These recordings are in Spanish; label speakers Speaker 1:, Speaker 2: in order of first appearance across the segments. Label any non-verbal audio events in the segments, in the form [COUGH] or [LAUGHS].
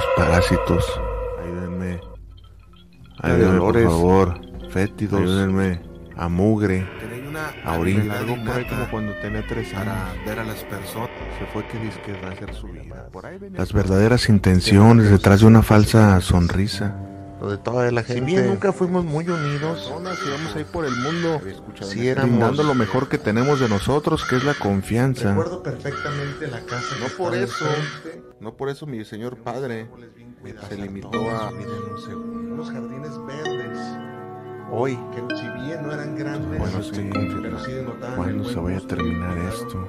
Speaker 1: somos parásitos. Ayúdenme. Ayúdenme, por favor. Fétidos. Ayúdenme. A mugre. A orina. Algo por ahí como cuando tenía tres años. Para ver a las personas. Se fue que disque hacer su vida. por ahí Las verdaderas intenciones detrás de una falsa sonrisa de toda la gente. Si bien nunca fuimos muy unidos, vamos íbamos ahí por el mundo, si este éramos dando lo mejor que tenemos de nosotros, que es la confianza. Recuerdo perfectamente la casa. No por eso, no por eso mi señor padre se limitó a unos jardines verdes.
Speaker 2: Hoy, que si bien no eran grandes, bueno, se vaya a terminar esto?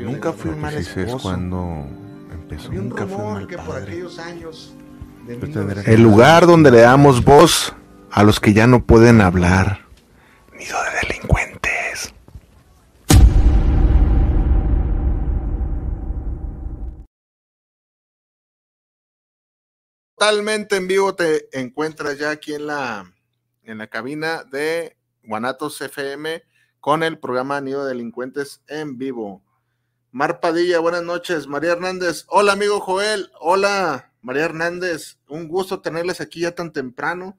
Speaker 1: Nunca fui un mal esposo. cuando empezó. Nunca fui mal padre. El lugar donde le damos voz a los que ya no pueden hablar. Nido de delincuentes. Totalmente en vivo te encuentras ya aquí en la, en la cabina de Guanatos FM con el programa Nido de Delincuentes en vivo. Mar Padilla, buenas noches. María Hernández, hola amigo Joel, hola María Hernández, un gusto tenerles aquí ya tan temprano,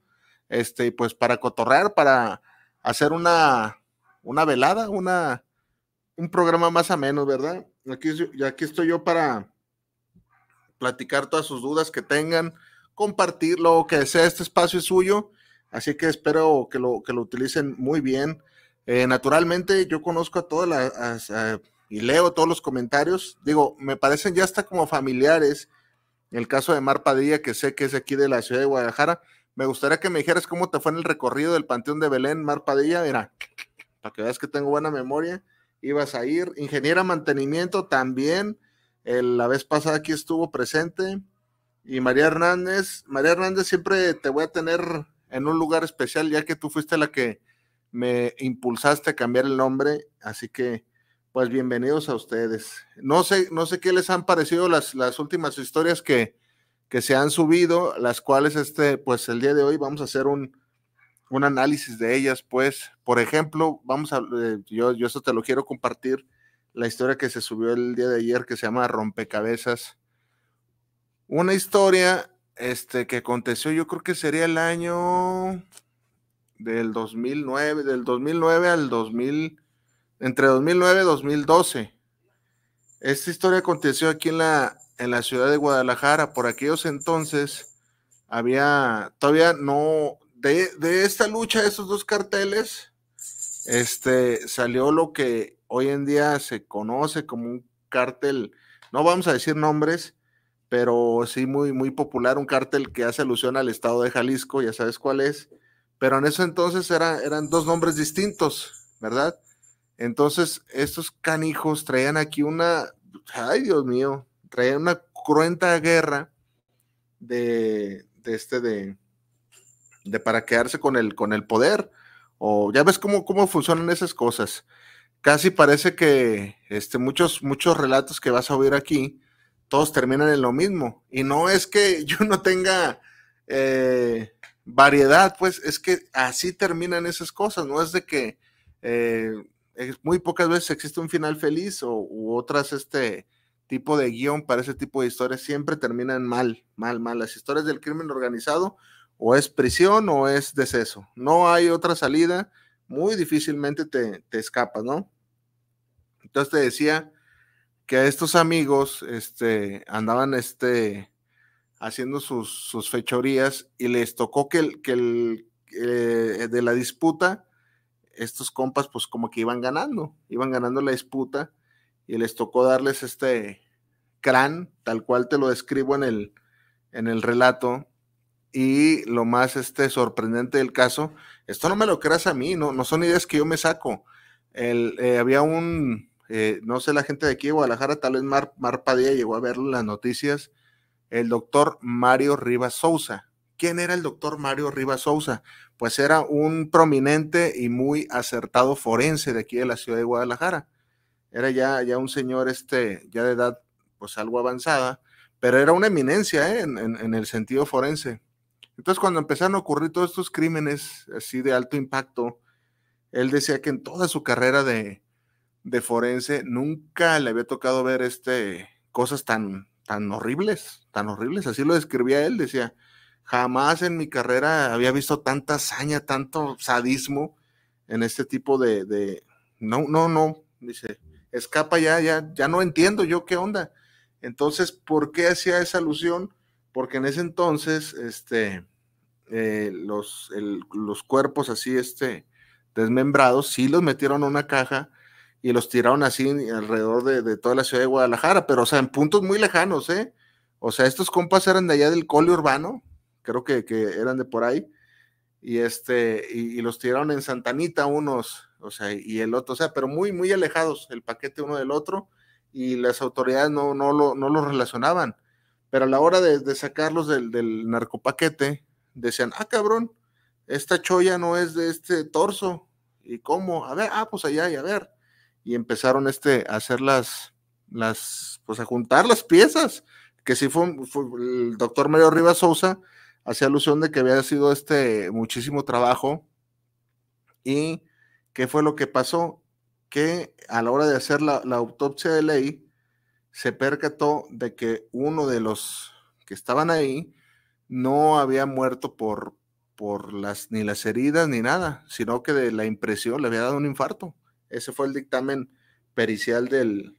Speaker 1: este, pues para cotorrar, para hacer una, una velada, una, un programa más o menos, ¿verdad? Aquí, aquí estoy yo para platicar todas sus dudas que tengan, compartir lo que sea, este espacio es suyo, así que espero que lo, que lo utilicen muy bien. Eh, naturalmente, yo conozco a todas las, y leo todos los comentarios, digo, me parecen ya hasta como familiares, el caso de Mar Padilla, que sé que es aquí de la ciudad de Guadalajara. Me gustaría que me dijeras cómo te fue en el recorrido del Panteón de Belén, Mar Padilla. Mira, para que veas que tengo buena memoria, ibas a ir. Ingeniera mantenimiento también. la vez pasada aquí estuvo presente. Y María Hernández. María Hernández, siempre te voy a tener en un lugar especial, ya que tú fuiste la que me impulsaste a cambiar el nombre. Así que pues bienvenidos a ustedes. No sé, no sé qué les han parecido las, las últimas historias que, que, se han subido, las cuales este, pues el día de hoy vamos a hacer un, análisis de ellas, pues, por ejemplo, vamos a, eh, yo, yo esto te lo quiero compartir, la historia que se subió el día de ayer que se llama Rompecabezas. Una historia este, que aconteció, yo creo que sería el año del 2009, del 2009 al 2000 entre 2009 y 2012. Esta historia aconteció aquí en la, en la ciudad de Guadalajara. Por aquellos entonces había, todavía no, de, esta lucha de dos carteles, este, salió lo que hoy en día se conoce como un cartel, no vamos a decir nombres, pero sí muy, muy popular, un cartel que hace alusión al estado de Jalisco, ya sabes cuál es, pero en ese entonces era, eran dos nombres distintos, ¿verdad? Entonces, estos canijos traían aquí una, ay Dios mío, traían una cruenta guerra de, de este, de, de, para quedarse con el, con el poder. O ya ves cómo, cómo funcionan esas cosas. Casi parece que este, muchos, muchos relatos que vas a oír aquí, todos terminan en lo mismo. Y no es que [LAUGHS] yo no tenga eh, variedad, pues es que así terminan esas cosas, no es de que eh, muy pocas veces existe un final feliz o, u otras este tipo de guión para ese tipo de historias siempre terminan mal, mal, mal. Las historias del crimen organizado o es prisión o es deceso. No hay otra salida, muy difícilmente te, te escapas, ¿no? Entonces te decía que estos amigos este, andaban este, haciendo sus, fechorías y les tocó que, el, que eh, de la disputa estos compas pues como que iban ganando, iban ganando la disputa y les tocó darles este crán, tal cual te lo describo en el, en el relato. Y lo más este, sorprendente del caso, esto no me lo creas a mí, no, no son ideas que yo me saco. Eh, había un, eh, no sé, la gente de aquí de Guadalajara, tal vez Mar, Padilla llegó a ver las noticias, el doctor Mario Rivas Sousa, ¿Quién era el doctor Mario Rivas Sousa? Pues era un prominente y muy acertado forense de aquí de la ciudad de Guadalajara. Era ya, ya un señor este, ya de edad pues algo avanzada, pero era una eminencia ¿eh? en, el sentido forense. Entonces cuando empezaron a ocurrir todos estos crímenes así de alto impacto, él decía que en toda su carrera de, de forense nunca le había tocado ver este, cosas tan, tan horribles, tan horribles. Así lo describía él, decía, Jamás en mi carrera había visto tanta hazaña, tanto sadismo en este tipo de, no, no, no, dice, escapa ya, ya, ya no entiendo yo qué onda. Entonces, ¿por qué hacía esa alusión? Porque en ese entonces, este, eh, los, los cuerpos así, este, desmembrados, sí los metieron a una caja y los tiraron así alrededor de, de, toda la ciudad de Guadalajara, pero o sea, en puntos muy lejanos, ¿eh? O sea, estos compas eran de allá del cole urbano, creo que, que eran de por ahí, y este, y, los tiraron en Santanita unos, o sea, y el otro, o sea, pero muy, muy alejados el paquete uno del otro, y las autoridades no, no, lo, no los relacionaban. Pero a la hora de, sacarlos del, del, narcopaquete, decían, ah, cabrón, esta choya no es de este torso. ¿Y cómo? A ver, ah, pues allá y a ver. Y empezaron este, a hacer las, las, pues a juntar las piezas, que sí fue, fue el doctor Mario Rivas Sousa, hacía alusión de que había sido este muchísimo trabajo y qué fue lo que pasó, que a la hora de hacer la, autopsia de ley, se percató de que uno de los que estaban ahí no había muerto por, por las, ni las heridas ni nada, sino que de la impresión le había dado un infarto. Ese fue el dictamen pericial del,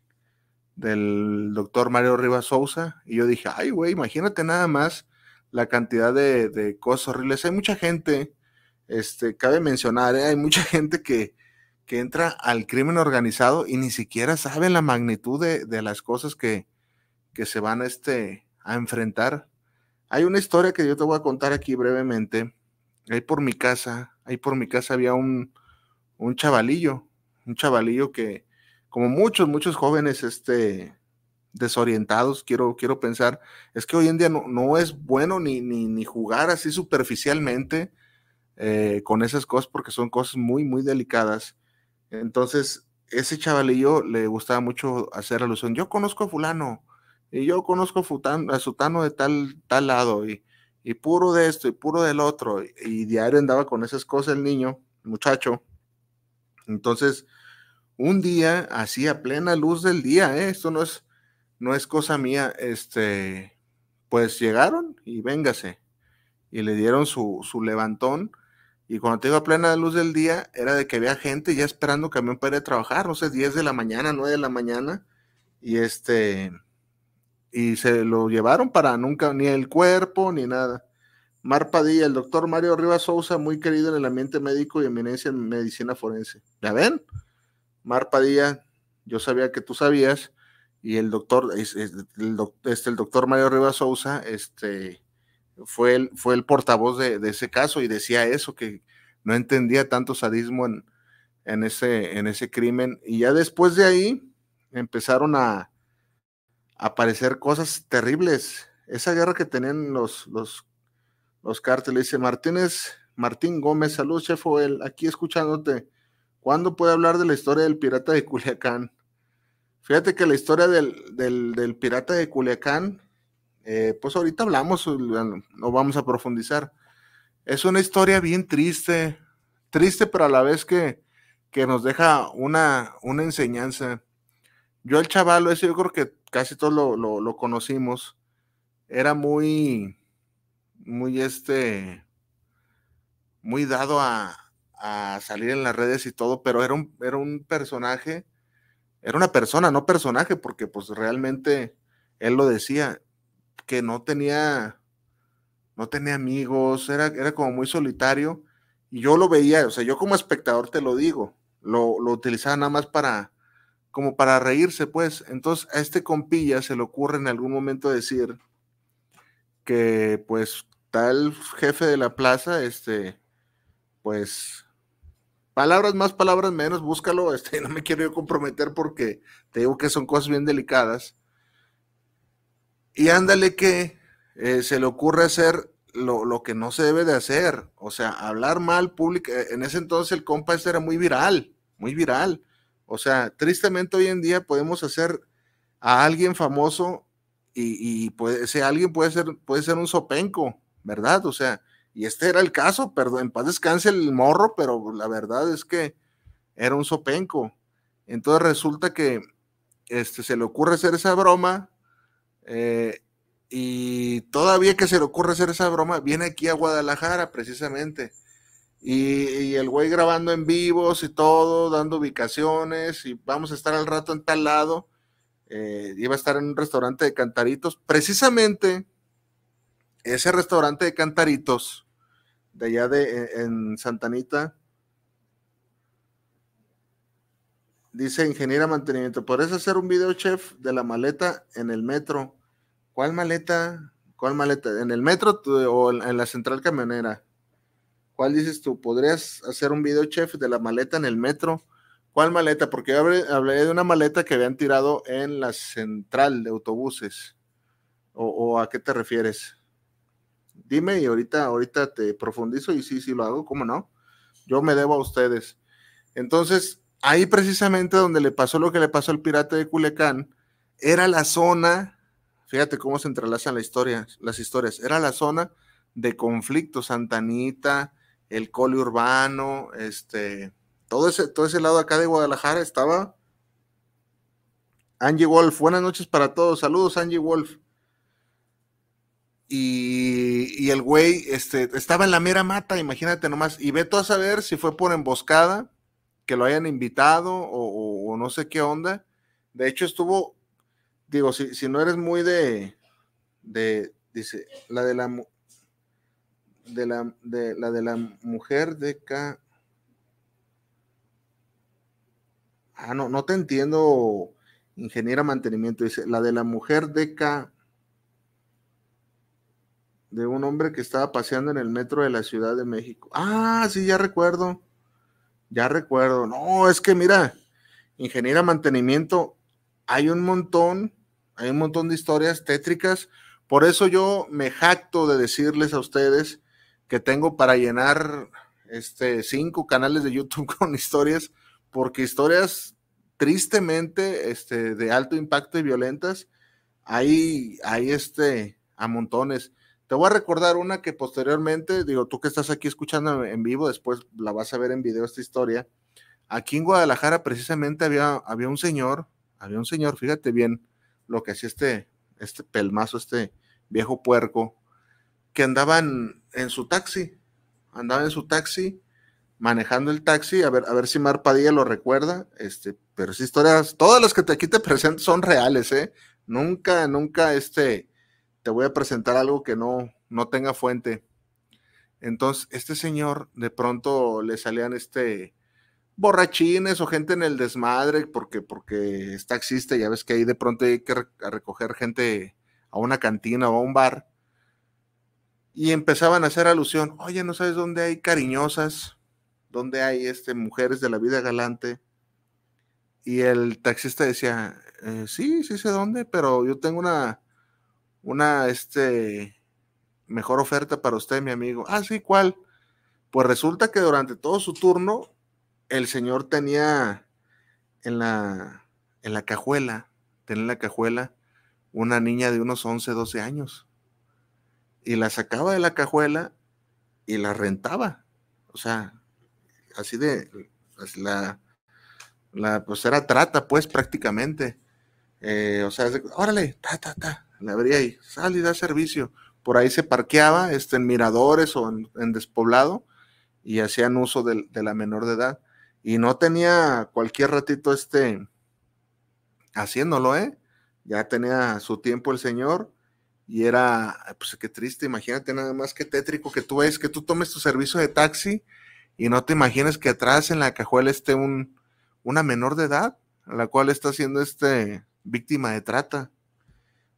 Speaker 1: del doctor Mario Rivas Sousa. Y yo dije, ay, güey, imagínate nada más la cantidad de, de, cosas horribles. Hay mucha gente, este, cabe mencionar, ¿eh? hay mucha [LAUGHS] gente que, que, entra al crimen organizado y ni siquiera sabe la magnitud de, las cosas que, que, se van este, a enfrentar. Hay una historia que yo te voy a contar aquí brevemente. Ahí por mi casa, ahí por mi casa había un, un chavalillo, un chavalillo que, como muchos, muchos jóvenes, este, desorientados, quiero, quiero pensar, es que hoy en día no, es bueno ni, ni, ni, jugar así superficialmente eh, con esas cosas porque son cosas muy, muy delicadas. Entonces, ese chavalillo le gustaba mucho hacer alusión, yo conozco a fulano y yo conozco a, futano, sutano de tal, tal lado y, puro de esto y puro del otro y, diario andaba con esas cosas el niño, muchacho. Entonces, un día, así a plena luz del día, ¿eh? esto no es, no es cosa mía, este, pues llegaron y véngase. Y le dieron su, levantón. Y cuando te a plena luz del día, era de que había gente ya esperando que me ir a trabajar, no sé, 10 de la mañana, 9 de la mañana. Y este, y se lo llevaron para nunca, ni el cuerpo, ni nada. Mar Padilla, el doctor Mario Rivas Sousa, muy querido en el ambiente médico y eminencia en medicina forense. la ven? Padilla yo sabía que tú sabías y el doctor, el, este, el doctor Mario Rivas Sousa, este, fue el, fue el portavoz de, ese caso y decía eso, que no entendía tanto sadismo en, en, ese, en ese crimen. Y ya después de ahí empezaron a, aparecer cosas terribles. Esa guerra que tenían los, los, los cárteles, Martínez, Martín Gómez, salud, jefe él aquí escuchándote. ¿Cuándo puede hablar de la historia del pirata de Culiacán? Fíjate que la historia del, pirata de Culiacán, eh, pues ahorita hablamos, no vamos a profundizar. Es una historia bien triste, triste, pero a la vez que, nos deja una, una enseñanza. Yo el chaval, ese yo creo que casi todos lo, conocimos, era muy, muy este, muy dado a, salir en las redes y todo, pero era un, era un personaje era una persona, no personaje, porque pues realmente él lo decía, que no tenía, no tenía amigos, era, era como muy solitario. Y yo lo veía, o sea, yo como espectador te lo digo, lo, lo utilizaba nada más para, como para reírse, pues. Entonces a este compilla se le ocurre en algún momento decir que pues tal jefe de la plaza, este, pues Palabras más, palabras menos, búscalo, [LAUGHS] este, no me quiero yo comprometer porque te digo que son cosas bien delicadas. Y ándale que eh, se le ocurre hacer lo, que no se debe de hacer, o sea, hablar mal público. Eh, en ese entonces el compa este era muy viral, muy viral. O sea, tristemente hoy en día podemos hacer a alguien famoso y, y puede, ese alguien puede ser, puede ser un sopenco, ¿verdad? O sea, y este era el caso, perdón, en paz descanse el morro, pero la verdad es que era un sopenco. Entonces resulta que este, se le ocurre hacer esa broma eh, y todavía que se le ocurre hacer esa broma, viene aquí a Guadalajara precisamente. Y, el güey grabando en vivos y todo, dando ubicaciones y vamos a estar al rato en tal lado. Eh, iba a estar en un restaurante de cantaritos. Precisamente ese restaurante de cantaritos de allá de en Santanita. Dice ingeniera mantenimiento, ¿podrías hacer un video, chef, de la maleta en el metro? ¿Cuál maleta? ¿Cuál maleta? ¿En el metro o en la central camionera? ¿Cuál dices tú? ¿Podrías hacer un video, chef, de la maleta en el metro? ¿Cuál maleta? Porque yo hablé, de una maleta que habían tirado en la central de autobuses. o a qué te refieres? dime y ahorita, ahorita te profundizo y sí, sí lo hago, ¿cómo no? Yo me debo a ustedes. Entonces, ahí precisamente donde le pasó lo que le pasó al pirata de Culecán, era la zona, fíjate cómo se entrelazan las historias las historias, era la zona de conflicto, Santanita, el cole urbano, este, todo ese, todo ese lado acá de Guadalajara estaba. Angie Wolf, buenas noches para todos, saludos Angie Wolf. Y, el güey este, estaba en la mera mata, imagínate nomás. Y ve a saber si fue por emboscada, que lo hayan invitado o, no sé qué onda. De hecho, estuvo, digo, si, no eres muy de, de, dice, la de la, de la, de, la, de la mujer de acá Ah, no, no te entiendo, ingeniera mantenimiento. Dice, la de la mujer de acá de un hombre que estaba paseando en el metro de la Ciudad de México. Ah, sí, ya recuerdo. Ya recuerdo. No, es que mira, ingeniera mantenimiento, hay un montón, hay un montón de historias tétricas. Por eso yo me jacto de decirles a ustedes que tengo para llenar este cinco canales de YouTube [LAUGHS] con historias, porque historias tristemente este, de alto impacto y violentas, hay, hay este, a montones. Te voy a recordar una que posteriormente, digo, tú que estás aquí escuchando en vivo, después la vas a ver en video esta historia. Aquí en Guadalajara precisamente había, había un señor, había un señor, fíjate bien lo que hacía este, este pelmazo, este viejo puerco, que andaba en su taxi, andaba en su taxi, manejando el taxi, a ver, a ver si Mar Padilla lo recuerda, este, pero si historias, todas las que te, aquí te presento son reales, ¿eh? Nunca, nunca, este, te voy a presentar algo que no, no tenga fuente. Entonces, este señor de pronto le salían este borrachines o gente en el desmadre, porque, porque es taxista, ya ves que ahí de pronto hay que recoger gente a una cantina o a un bar. Y empezaban a hacer alusión, oye, ¿no sabes dónde hay cariñosas? ¿Dónde hay este, mujeres de la vida galante? Y el taxista decía, eh, sí, sí sé dónde, pero yo tengo una, una este, mejor oferta para usted, mi amigo. Ah, sí, ¿cuál? Pues resulta que durante todo su turno, el señor tenía en la, en la cajuela, tenía en la cajuela una niña de unos 11, 12 años. Y la sacaba de la cajuela y la rentaba. O sea, así de, la, la, pues era trata, pues prácticamente. Eh, o sea, órale, ta, ta, ta, la abría y sal y da servicio. Por ahí se parqueaba este, en miradores o en, despoblado y hacían uso de, la menor de edad. Y no tenía cualquier ratito este haciéndolo, ¿eh? Ya tenía su tiempo el señor y era, pues qué triste, imagínate nada más que tétrico que tú ves, que tú tomes tu servicio de taxi y no te imagines que atrás en la cajuela esté un, una menor de edad, a la cual está siendo este víctima de trata.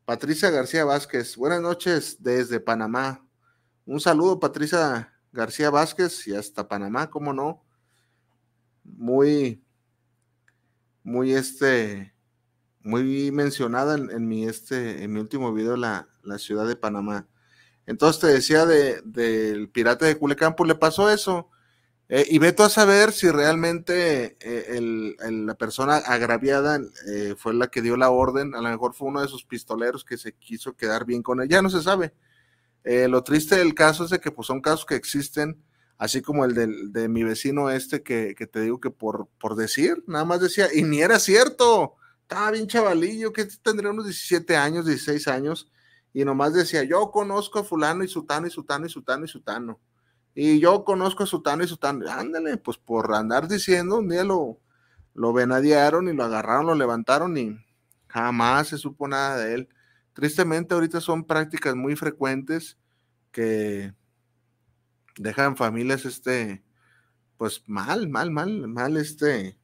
Speaker 1: Patricia García Vázquez, buenas noches desde Panamá. Un saludo, Patricia García Vázquez, y hasta Panamá, cómo no. Muy, muy este, muy mencionada en, mi este, en mi último video, la, ciudad de Panamá. Entonces te decía de, del pirata de Culecampo, pues, le pasó eso. Eh, y veto a saber si realmente eh, la persona agraviada eh, fue la que dio la orden, a lo mejor fue uno de sus pistoleros que se quiso quedar bien con él, ya no se sabe. Eh, lo triste del caso es de que pues, son casos que existen, así como el de mi vecino este que, te digo que por, por, decir, nada más decía, y ni era cierto, estaba bien chavalillo, que este tendría unos 17 años, 16 años, y nomás decía, yo conozco a fulano y sutano y sutano y sutano y sutano y yo conozco a Sutano y Sutano, ándale, pues por andar diciendo, un día lo, lo venadearon y lo agarraron, lo levantaron y jamás se supo nada de él. Tristemente ahorita son prácticas muy frecuentes que dejan familias este pues mal, mal, mal, mal este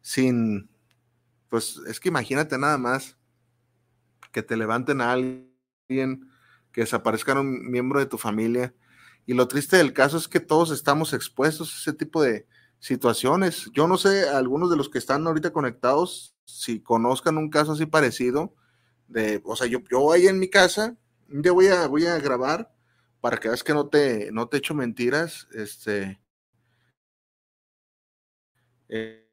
Speaker 1: sin pues es que imagínate nada más que te levanten a alguien, que desaparezcan un miembro de tu familia y lo triste del caso es que todos estamos expuestos a ese tipo de situaciones. Yo no sé, algunos de los que están ahorita conectados, si conozcan un caso así parecido, de, o sea, yo, yo ahí en mi casa, yo voy a, voy a grabar para que veas que no te, no te echo mentiras, este, eh,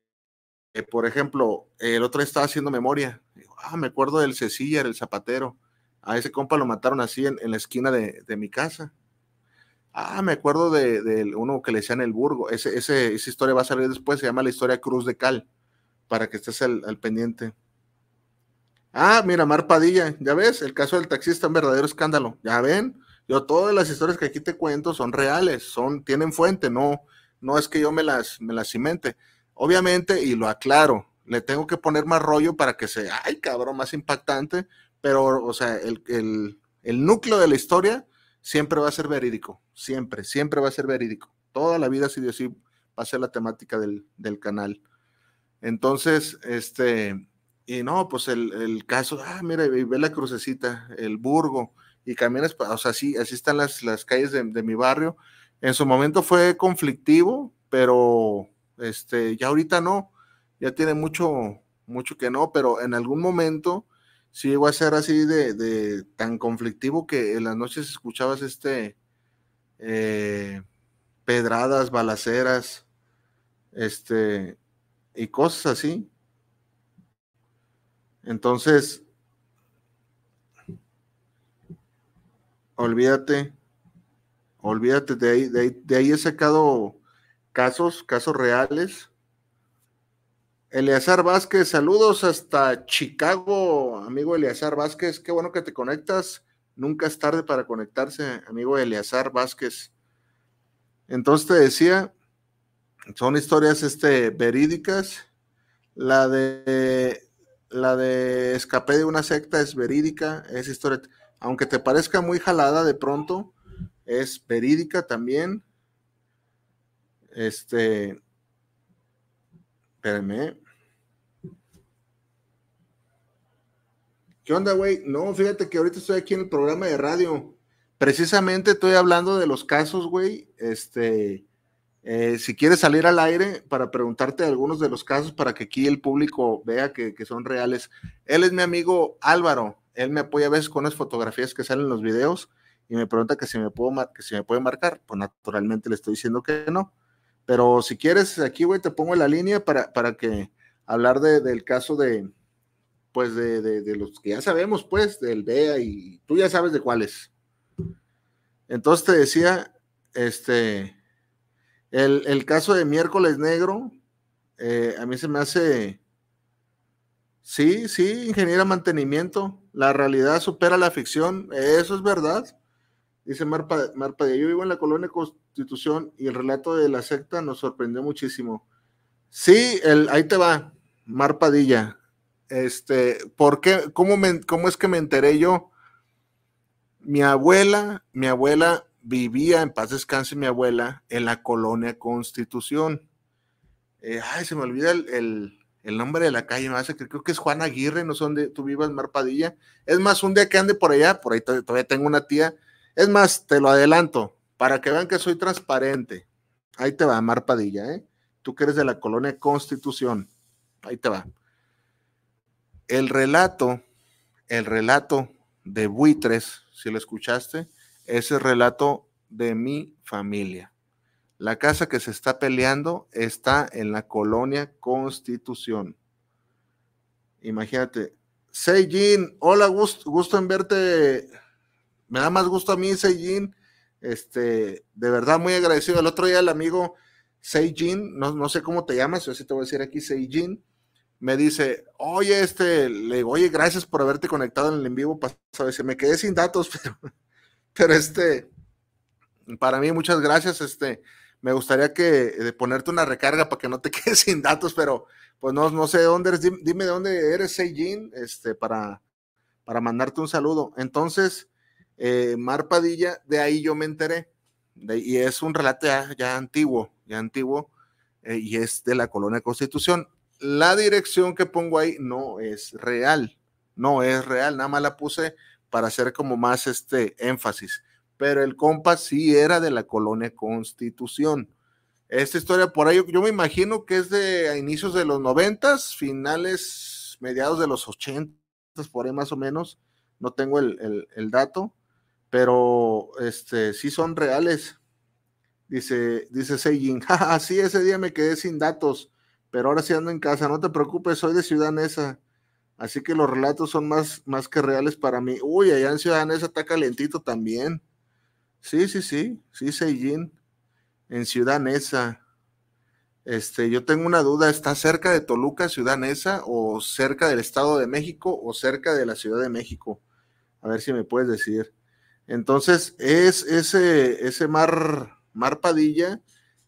Speaker 1: eh, por ejemplo, el otro estaba haciendo memoria. ah, me acuerdo del Cecilia, el zapatero. A ese compa lo mataron así en, la esquina de, mi casa. Ah, me acuerdo de, uno que le decían el Burgo. Ese, ese, esa historia va a salir después, se llama la historia Cruz de Cal, para que estés al, pendiente. Ah, mira, Mar Padilla, ya ves, el caso del taxista, un verdadero escándalo. Ya ven, yo todas las historias que aquí te cuento son reales, son, tienen fuente, no, no es que yo me las, me cimente. Obviamente, y lo aclaro, le tengo que poner más rollo para que sea, ay, cabrón, más impactante, pero, o sea, el, el, el núcleo de la historia siempre va a ser verídico, siempre, siempre va a ser verídico. Toda la vida, si Dios sí, va a ser la temática del, canal. Entonces, este, y no, pues el, caso, ah, mira, y ve la crucecita, el Burgo, y caminas, o sea, así, así están las, calles de, de mi barrio. En su momento fue conflictivo, pero este, ya ahorita no, ya tiene mucho, mucho que no, pero en algún momento sí iba a ser así de, tan conflictivo que en las noches escuchabas este eh, pedradas, balaceras, este y cosas así. Entonces, olvídate, olvídate, de ahí, de ahí he sacado casos, casos reales Eleazar Vázquez, saludos hasta Chicago, amigo Eleazar Vázquez, qué bueno que te conectas. Nunca es tarde para conectarse, amigo Eleazar Vázquez. Entonces te decía, son historias este, verídicas. La de la de escapé de una secta es verídica, es historia, aunque te parezca muy jalada de pronto, es verídica también. Este, espérenme. ¿Qué onda, güey? No, fíjate que ahorita estoy aquí en el programa de radio. Precisamente estoy hablando de los casos, güey. Este, eh, si quieres salir al aire para preguntarte algunos de los casos para que aquí el público vea que, son reales. Él es mi amigo Álvaro. Él me apoya a veces con las fotografías que salen en los videos y me pregunta que si me puedo que si me puede marcar. Pues naturalmente le estoy diciendo que no. Pero si quieres, aquí, güey, te pongo la línea para, para que hablar del caso de, pues de, los que ya sabemos, pues, del BEA y tú ya sabes de cuáles. Entonces te decía, este, el, caso de miércoles negro, eh, a mí se me hace, sí, sí, ingeniera mantenimiento, la realidad supera la ficción, eso es verdad. Dice Marpa, Marpa, yo vivo en la colonia Constitución y el relato de la secta nos sorprendió muchísimo. Sí, el, ahí te va, Padilla este, ¿por qué? ¿Cómo, es que me enteré yo? Mi abuela, mi abuela vivía, en paz descanse mi abuela, en la colonia Constitución. Eh, ay, se me olvida el, nombre de la calle, me hace que creo que es Juan Aguirre, no sé dónde tú vivas, Marpadilla. Es más, un día que ande por allá, por ahí todavía tengo una tía. Es más, te lo adelanto, para que vean que soy transparente. Ahí te va, Marpadilla, ¿eh? Tú que eres de la colonia Constitución. Ahí te va el relato, el relato de buitres, si lo escuchaste, es el relato de mi familia. La casa que se está peleando está en la colonia Constitución. Imagínate. Seijin, hola, gusto, gusto en verte. Me da más gusto a mí, Seijin. Este, de verdad, muy agradecido. El otro día el amigo Seijin, no, no sé cómo te llamas, yo sí te voy a decir aquí Seijin me dice, oye, este, le oye, gracias por haberte conectado en el en vivo pasado. me quedé sin datos, [LAUGHS] pero, pero este, para mí, muchas gracias. Este, me gustaría que eh, ponerte una recarga para que no te [LAUGHS] quedes sin datos, pero pues no, no sé de dónde eres, dime, de dónde eres, Seijin, este, para, para mandarte un saludo. Entonces, eh, Mar Padilla, de ahí yo me enteré, y es un relato ya, antiguo, ya antiguo, eh, y es de la colonia Constitución la dirección que pongo ahí no es real, no es real, nada más la puse para hacer como más este énfasis, pero el compa sí era de la colonia Constitución. Esta historia por ahí, yo, me imagino que es de inicios de los noventas, finales, mediados de los ochentas, por ahí más o menos, no tengo el, el, dato, pero este, sí son reales. Dice, dice Seijin, [LAUGHS] ese día me quedé sin datos pero ahora sí ando en casa, no te preocupes, soy de Ciudad Neza, así que los relatos son más, más que reales para mí. Uy, allá en Ciudad Neza está calentito también. Sí, sí, sí, sí, Seijin, en Ciudad Neza. Este, yo tengo una duda, ¿está cerca de Toluca, Ciudad Neza, o cerca del Estado de México, o cerca de la Ciudad de México? A ver si me puedes decir. Entonces, es ese, ese mar, mar Padilla,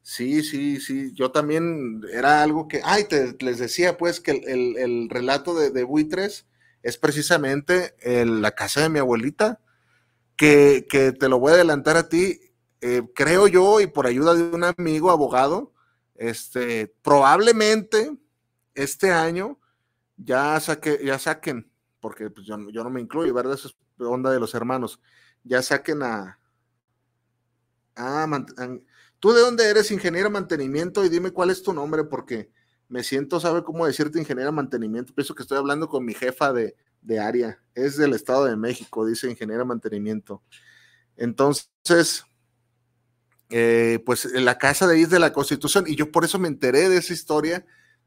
Speaker 1: Sí, sí, sí. Yo también era algo que, ay, te, les decía pues que el, relato de, buitres es precisamente en la casa de mi abuelita, que, te lo voy a adelantar a ti, eh, creo yo, y por ayuda de un amigo abogado, este, probablemente este año ya, saque, ya saquen, porque pues, yo, no me incluyo, ¿verdad? Esa es onda de los hermanos, ya saquen a... Ah, ¿Tú de dónde eres ingeniero mantenimiento? Y dime cuál es tu nombre, porque me siento, sabe cómo decirte ingeniero mantenimiento. Pienso que estoy hablando con mi jefa de, de área. Es del Estado de México, dice ingeniero mantenimiento. Entonces, eh, pues la casa de ahí es de la Constitución. Y yo por eso me enteré de esa historia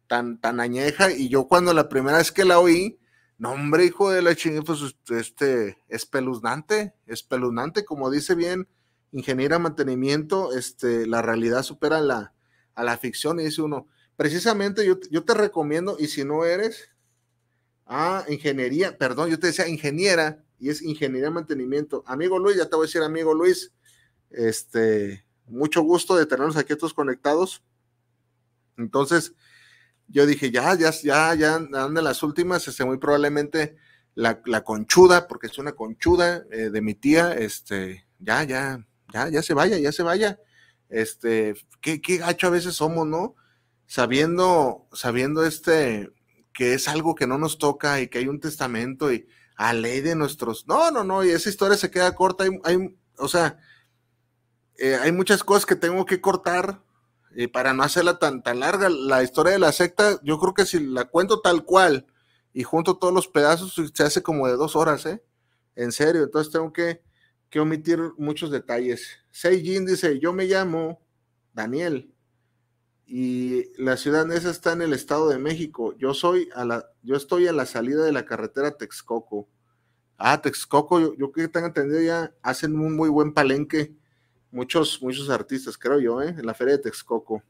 Speaker 1: tan, tan añeja. Y yo cuando la primera vez que la oí, nombre hijo de la chingada, pues este, espeluznante, espeluznante, como dice bien ingeniera mantenimiento, este, la realidad supera la, a la ficción y dice uno, precisamente yo, te recomiendo, y si no eres, ah, ingeniería, perdón, yo te decía ingeniera y es ingeniería mantenimiento. Amigo Luis, ya te voy a decir, amigo Luis, este, mucho gusto de tenernos aquí todos conectados. Entonces, yo dije, ya, ya, ya, ya andan las últimas, este, muy probablemente la, conchuda, porque es una conchuda eh, de mi tía, este, ya, ya, ya, se vaya, ya se vaya. Este, qué, gacho a veces somos, ¿no? Sabiendo, sabiendo este, que es algo que no nos toca y que hay un testamento y a ley de nuestros. No, no, no, y esa historia se queda corta. Hay, hay o sea, eh, hay muchas cosas que tengo que cortar y para no hacerla tan, tan larga. La historia de la secta, yo creo que si la cuento tal cual y junto todos los pedazos, se hace como de dos horas, ¿eh? En serio, entonces tengo que que omitir muchos detalles. Seijin dice, yo me llamo Daniel y la ciudad esa está en el Estado de México. Yo, soy a la, yo estoy a la salida de la carretera Texcoco. Ah, Texcoco, yo, creo que tengo entendido ya, hacen un muy buen palenque. Muchos, muchos artistas, creo yo, ¿eh? en la feria de Texcoco.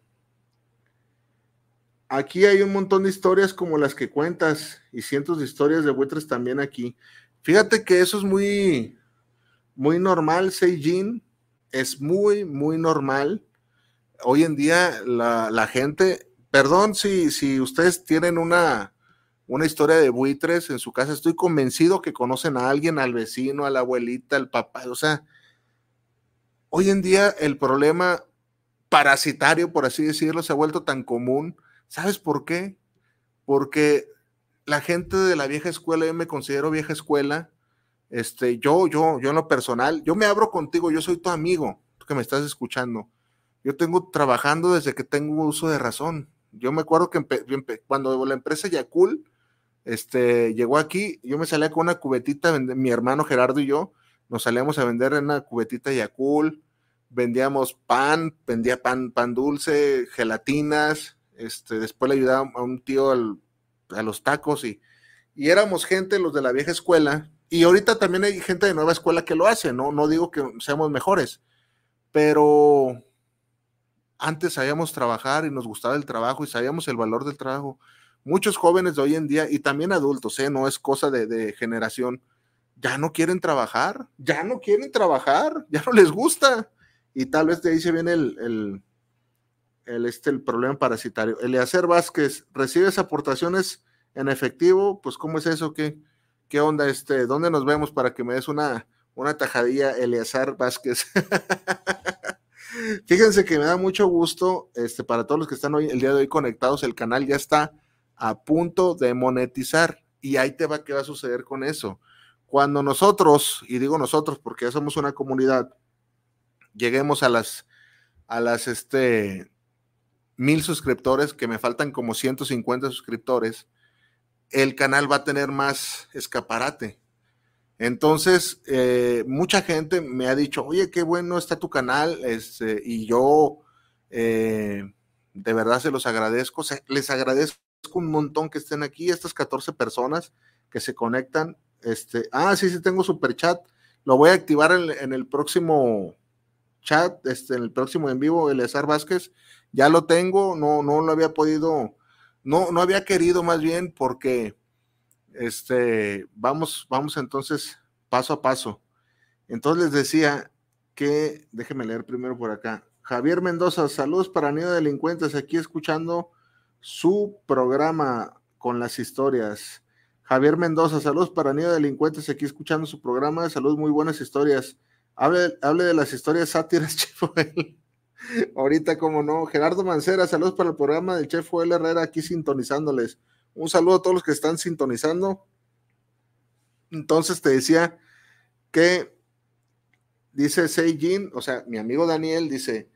Speaker 1: Aquí hay un montón de historias como las que cuentas y cientos de historias de buitres también aquí. Fíjate que eso es muy, muy normal, Seijin, es muy, muy normal. Hoy en día la, gente, perdón si, si ustedes tienen una, una historia de buitres en su casa, estoy convencido que conocen a alguien, al vecino, a la abuelita, al papá, o sea, hoy en día el problema parasitario, por así decirlo, se ha vuelto tan común. ¿Sabes por qué? Porque la gente de la vieja escuela, yo me considero vieja escuela, este, yo, yo, yo en lo personal, yo me abro contigo, yo soy tu amigo, tú que me estás escuchando. Yo tengo trabajando desde que tengo uso de razón. Yo me acuerdo que cuando la empresa Yakul este, llegó aquí, yo me salía con una cubetita, mi hermano Gerardo y yo nos salíamos a vender en una cubetita Yakul, vendíamos pan, vendía pan, pan dulce, gelatinas, este, después le ayudaba a un tío a los tacos y éramos gente, los de la vieja escuela, y ahorita también hay gente de nueva escuela que lo hace, ¿no? No digo que seamos mejores, pero antes sabíamos trabajar y nos gustaba el trabajo y sabíamos el valor del trabajo. Muchos jóvenes de hoy en día y también adultos, ¿eh? No es cosa de, generación, ya no quieren trabajar, ya no quieren trabajar, [LAUGHS] ya no les gusta. Y tal vez de ahí se viene el, el, este, el problema parasitario. Eleazar Vázquez, ¿recibes aportaciones en efectivo? Pues, ¿cómo es eso? ¿Qué? ¿Qué onda? Este, ¿Dónde nos vemos para que me des una, una tajadilla, Eleazar Vázquez? [LAUGHS] Fíjense que me da mucho gusto, este, para todos los que están hoy, el día de hoy conectados, el canal ya está a punto de monetizar. Y ahí te va qué va a suceder con eso. Cuando nosotros, y digo nosotros porque ya somos una comunidad, lleguemos a las, a las, este, mil suscriptores, que me faltan como 150 suscriptores, el canal va a tener más escaparate. Entonces, eh, mucha gente me ha dicho, oye, qué bueno está tu canal, este, y yo eh, de verdad se los agradezco, les agradezco un montón que estén aquí, estas 14 personas que se conectan. Este, ah, sí, sí, tengo super chat, lo voy a activar en, el próximo chat, este, en el próximo en vivo, Eleazar Vázquez, ya lo tengo, no, no lo había podido no, no había querido más bien porque, este, vamos, vamos entonces paso a paso. Entonces les decía que, déjenme leer primero por acá. Javier Mendoza, saludos para Nido Delincuentes, aquí escuchando su programa con las historias. Javier Mendoza, saludos para Nido Delincuentes, aquí escuchando su programa, saludos, muy buenas historias. Hable, hable de las historias sátiras, [LAUGHS] Chifuel. Ahorita, como no. Gerardo Mancera, saludos para el programa del chef Joel Herrera aquí sintonizándoles. Un saludo a todos los que están sintonizando. Entonces te decía que dice Seijin, o sea, mi amigo Daniel dice,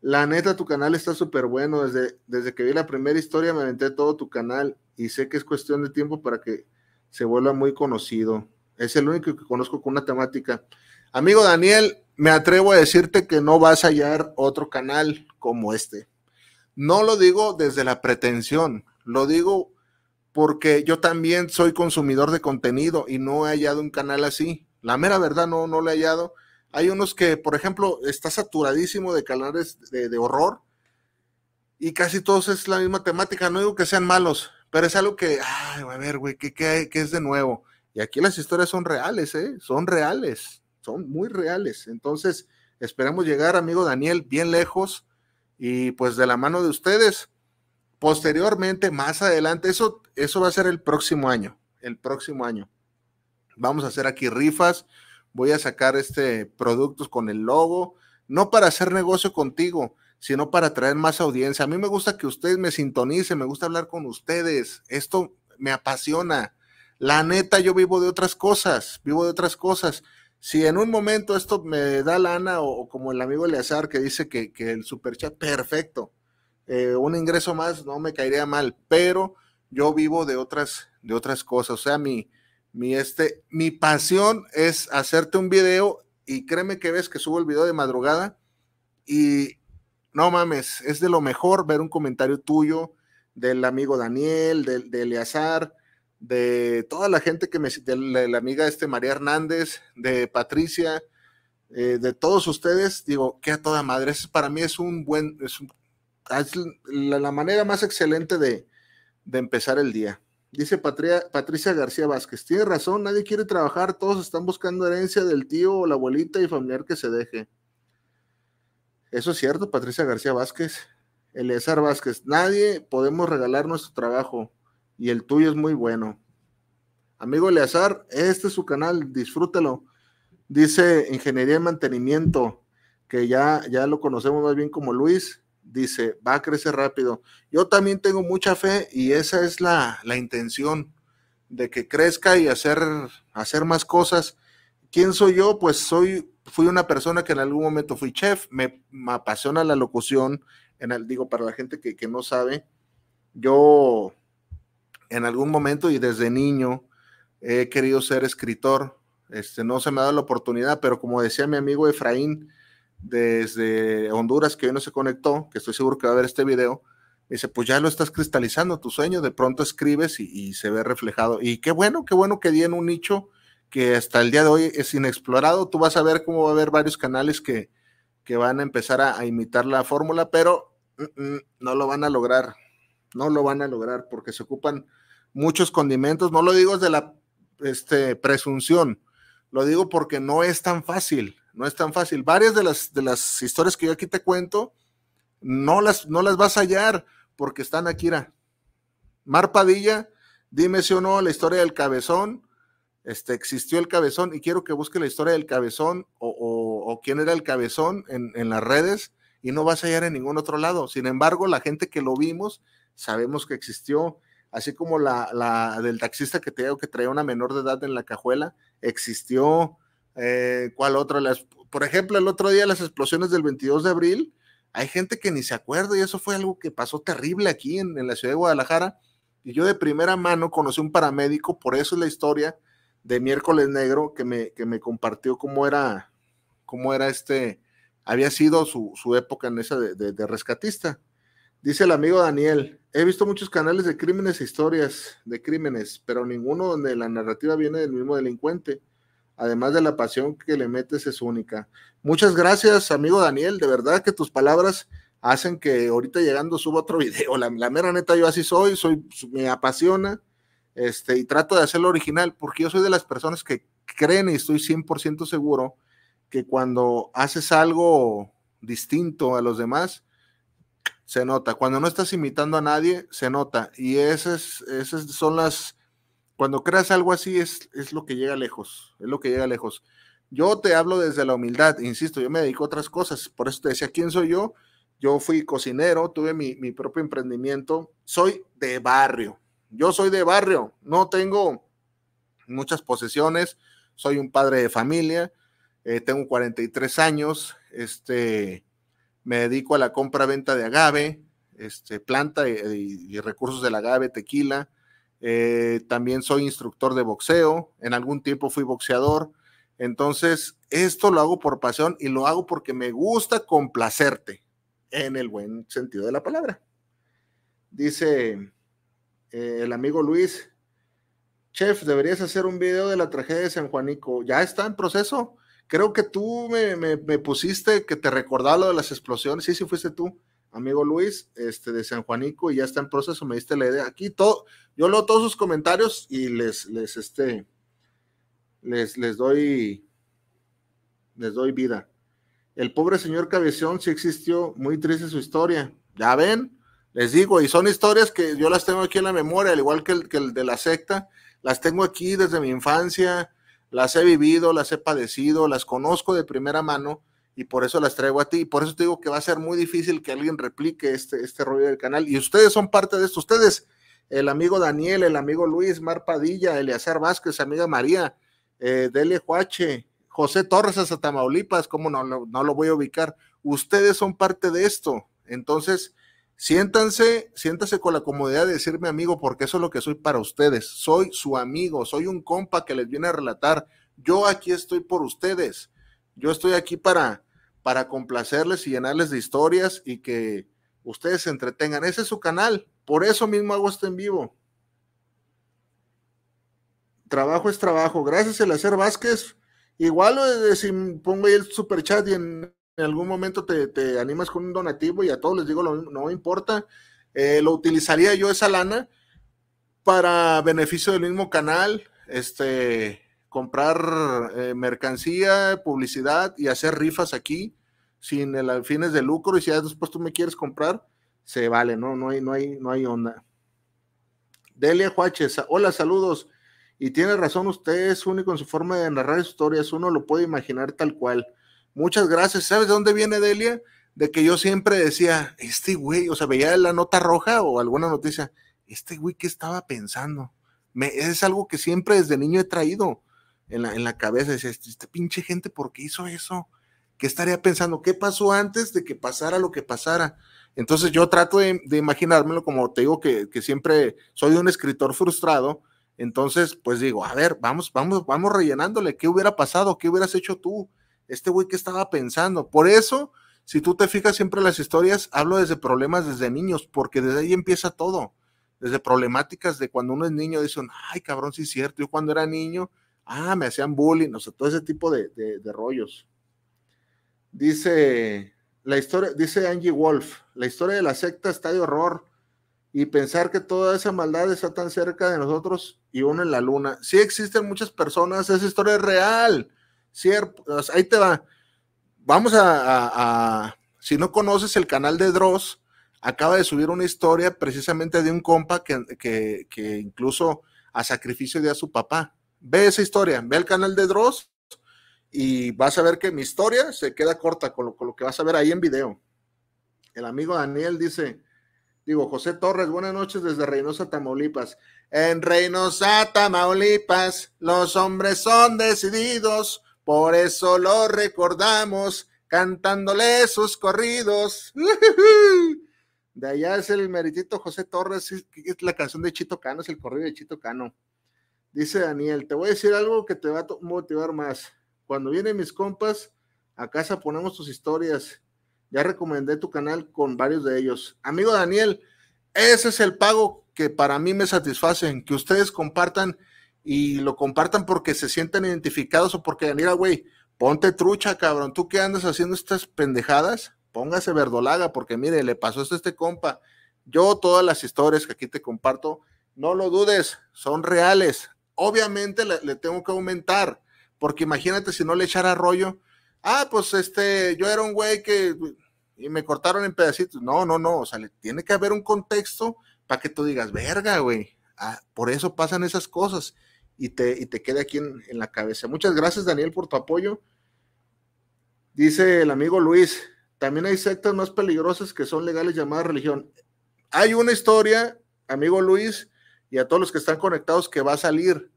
Speaker 1: la neta tu canal está súper bueno, desde, desde que vi la primera historia me aventé todo tu canal y sé que es cuestión de tiempo para que se vuelva muy conocido. Es el único que conozco con una temática. Amigo Daniel, me atrevo a decirte que no vas a hallar otro canal como este. No lo digo desde la pretensión, lo digo porque yo también soy consumidor de contenido y no he hallado un canal así. La mera verdad, no, no lo he hallado. Hay unos que, por ejemplo, está saturadísimo de canales de, horror y casi todos es la misma temática. No digo que sean malos, pero es algo que, ay, a ver, güey, ¿qué, qué es de nuevo? Y aquí las historias son reales, ¿eh? Son reales son muy reales. Entonces, esperamos llegar, amigo Daniel, bien lejos y pues de la mano de ustedes. Posteriormente, más adelante, eso, eso va a ser el próximo año, el próximo año. Vamos a hacer aquí rifas, voy a sacar este productos con el logo, no para hacer negocio contigo, sino para traer más audiencia. A mí me gusta que ustedes me sintonicen, me gusta hablar con ustedes. Esto me apasiona. La neta, yo vivo de otras cosas, vivo de otras cosas si en un momento esto me da lana o, como el amigo Eleazar que dice que, el el chat perfecto, eh, un ingreso más no me caería mal, pero yo vivo de otras, de otras cosas, o sea, mi, mi, este, mi pasión es hacerte un video y créeme que ves que subo el video de madrugada y no mames, es de lo mejor ver un comentario tuyo del amigo Daniel, de, de Eleazar, de toda la gente que me, de la, amiga este María Hernández, de Patricia, eh, de todos ustedes, digo, que a toda madre, para mí es un buen, es, la, manera más excelente de, empezar el día. Dice Patricia García Vázquez, tiene razón, nadie quiere trabajar, todos están buscando herencia del tío o la abuelita y familiar que se deje. Eso es cierto, Patricia García Vázquez. Eleazar Vázquez, nadie podemos regalar nuestro trabajo y el tuyo es muy bueno. Amigo Eleazar, este es su canal, disfrútalo. Dice Ingeniería y Mantenimiento, que ya, ya lo conocemos más bien como Luis, dice, va a crecer rápido. Yo también tengo mucha fe y esa es la, intención de que crezca y hacer, hacer más cosas. ¿Quién soy yo? Pues soy, fui una persona que en algún momento fui chef, me, apasiona la locución, en digo, para la gente que, que no sabe, yo en algún momento y desde niño he querido ser escritor. Este, no se me ha dado la oportunidad, pero como decía mi amigo Efraín desde Honduras, que hoy no se conectó, que estoy seguro que va a ver este video, dice, pues ya lo estás cristalizando tu sueño, de pronto escribes y, se ve reflejado. Y qué bueno, qué bueno que di en un nicho que hasta el día de hoy es inexplorado. Tú vas a ver cómo va a haber varios canales que, que van a empezar a, imitar la fórmula, pero mm, mm, no lo van a lograr. No lo van a lograr porque se ocupan muchos condimentos. No lo digo desde la este, presunción, lo digo porque no es tan fácil, no es tan fácil. Varias de las, de las historias que yo aquí te cuento, no las, no las vas a hallar porque están aquí. Marpadilla, Mar Padilla, dime si o no la historia del cabezón. Este, existió el cabezón y quiero que busque la historia del cabezón o, o, quién era el cabezón en, en, las redes y no vas a hallar en ningún otro lado. Sin embargo, la gente que lo vimos sabemos que existió, así como la, del taxista que te que traía una menor de edad en la cajuela, existió, eh, ¿cuál otra? por ejemplo, el otro día las explosiones del 22 de abril, hay gente que ni se acuerda y eso fue algo que pasó terrible aquí en, la ciudad de Guadalajara. Y yo de primera mano conocí un paramédico, por eso es la historia de miércoles negro que me, que me compartió cómo era, cómo era este, había sido su, su época en esa de rescatista. Dice el amigo Daniel, He visto muchos canales de crímenes e historias de crímenes, pero ninguno donde la narrativa viene del mismo delincuente. Además de la pasión que le metes es única. Muchas gracias, amigo Daniel. De verdad que tus palabras hacen que ahorita llegando suba otro [LAUGHS] video. La, mera neta, yo así soy, soy, me apasiona este, y trato de hacerlo original porque yo soy de las personas que creen y estoy 100% seguro que cuando haces algo distinto a los demás, se nota. Cuando no estás imitando a nadie, se nota. Y esas, son las... Cuando creas algo así es, es lo que llega lejos, es lo que llega lejos. Yo te hablo desde la humildad, insisto, yo me dedico a otras cosas, por eso te decía, ¿quién soy yo? Yo fui cocinero, tuve mi, propio emprendimiento, soy de barrio, yo soy de barrio, no tengo muchas posesiones, soy un padre de familia, eh, tengo 43 años, este, me dedico a la compra-venta de agave, este, planta eh, y, recursos del agave, tequila. Eh, también soy instructor de boxeo, en algún tiempo fui boxeador. Entonces, esto lo hago por pasión y lo hago porque me gusta complacerte, en el buen sentido de la palabra. Dice eh, el amigo Luis, chef, deberías hacer un video de la tragedia de San Juanico. Ya está en proceso. Creo que tú me, pusiste que te recordaba lo de las explosiones. Sí, sí, fuiste tú, amigo Luis, este, de San Juanico, y ya está en proceso. Me diste la idea. Aquí todo, yo leo todos sus comentarios y les, les, este, les, les doy, les doy vida. El pobre señor Cabezón sí existió, muy triste su historia. Ya ven, les digo, y son historias que yo las tengo aquí en la memoria, al igual que el, que el de la secta, las tengo aquí desde mi infancia las he vivido, las he padecido, las conozco de primera mano y por eso las traigo a ti. Y por eso te digo que va a ser muy difícil que alguien replique este, este rollo del canal. Y ustedes son parte de esto. Ustedes, el amigo Daniel, el amigo Luis, Mar Padilla, Eleazar Vázquez, amiga María, eh, Dele Juache, José Torres hasta Tamaulipas, ¿cómo no, no lo voy a ubicar? Ustedes son parte de esto. Entonces, Siéntanse, siéntanse con la comodidad de decirme amigo, porque eso es lo que soy para ustedes. Soy su amigo, soy un compa que les viene a relatar. Yo aquí estoy por ustedes. Yo estoy aquí para, para complacerles y llenarles de historias y que ustedes se entretengan. Ese es su canal. Por eso mismo hago esto en vivo. Trabajo es trabajo. Gracias, el hacer Vázquez. Igual eh, si pongo ahí el super chat y en en algún momento te, animas con un donativo y a todos les digo, lo, no importa, eh, lo utilizaría yo esa lana para beneficio del mismo canal, este, comprar eh, mercancía, publicidad y hacer rifas aquí sin el, fines de lucro y si ya después tú me quieres comprar, se vale, no, no hay, no hay, no hay onda. Delia Juárez hola, saludos. Y tiene razón, usted es único en su forma de narrar historias, uno lo puede imaginar tal cual. Muchas gracias. ¿Sabes de dónde viene Delia? De que yo siempre decía, este güey, o sea, veía la nota roja o alguna noticia, este güey, ¿qué estaba pensando? Me, es algo que siempre desde niño he traído en la, cabeza. Decía, este pinche gente, ¿por qué hizo eso? ¿Qué estaría pensando? ¿Qué pasó antes de que pasara lo que pasara? Entonces yo trato de, imaginármelo, como te digo que, que, siempre soy un escritor frustrado, entonces pues digo, a ver, vamos, vamos, vamos rellenándole, ¿qué hubiera pasado? ¿Qué hubieras hecho tú? este güey que estaba pensando. Por eso, si tú te fijas siempre en las historias, hablo desde problemas desde niños, porque desde ahí empieza todo. Desde problemáticas de cuando uno es niño, dicen, ay, cabrón, sí es cierto, yo cuando era niño, ah, me hacían bullying, o sea, todo ese tipo de, rollos. Dice la historia, dice Angie Wolf, la historia de la secta está de horror y pensar que toda esa maldad está tan cerca de nosotros y uno en la luna. Sí existen muchas personas, esa historia es real cierto, ahí te va. Vamos a, si no conoces el canal de Dross, acaba de subir una historia precisamente de un compa que, que, incluso a sacrificio de a su papá. Ve esa historia, ve el canal de Dross y vas a ver que mi historia se queda corta con lo, con lo que vas a ver ahí en video. El amigo Daniel dice, digo, José Torres, buenas noches desde Reynosa, Tamaulipas. En Reynosa, Tamaulipas, los hombres son decididos, por eso lo recordamos cantándole sus corridos. [LAUGHS] De allá es el meritito José Torres, es la canción de Chito Cano, es el corrido de Chito Cano. Dice Daniel, te voy a decir algo que te va a motivar más. Cuando vienen mis compas, a casa ponemos tus historias. Ya recomendé tu canal con varios de ellos. Amigo Daniel, ese es el pago que para mí me satisface, que ustedes compartan y lo compartan porque se sientan identificados o porque, mira, güey, ponte trucha, cabrón, tú qué andas haciendo estas pendejadas, póngase verdolaga, porque mire, le pasó esto a este compa. Yo todas las historias que aquí te comparto, no lo dudes, son reales. Obviamente le, tengo que aumentar, porque imagínate si no le echara rollo. Ah, pues este, yo era un güey que y me cortaron en pedacitos. No, no, no, o sea, tiene que haber un contexto para que tú digas, verga, güey. Ah, por eso pasan esas cosas y te, y te quede aquí en, la cabeza. Muchas gracias, Daniel, por tu apoyo. Dice el amigo Luis, también hay sectas más peligrosas que son legales llamadas religión. Hay una historia, amigo Luis, y a todos los que están conectados que va a salir,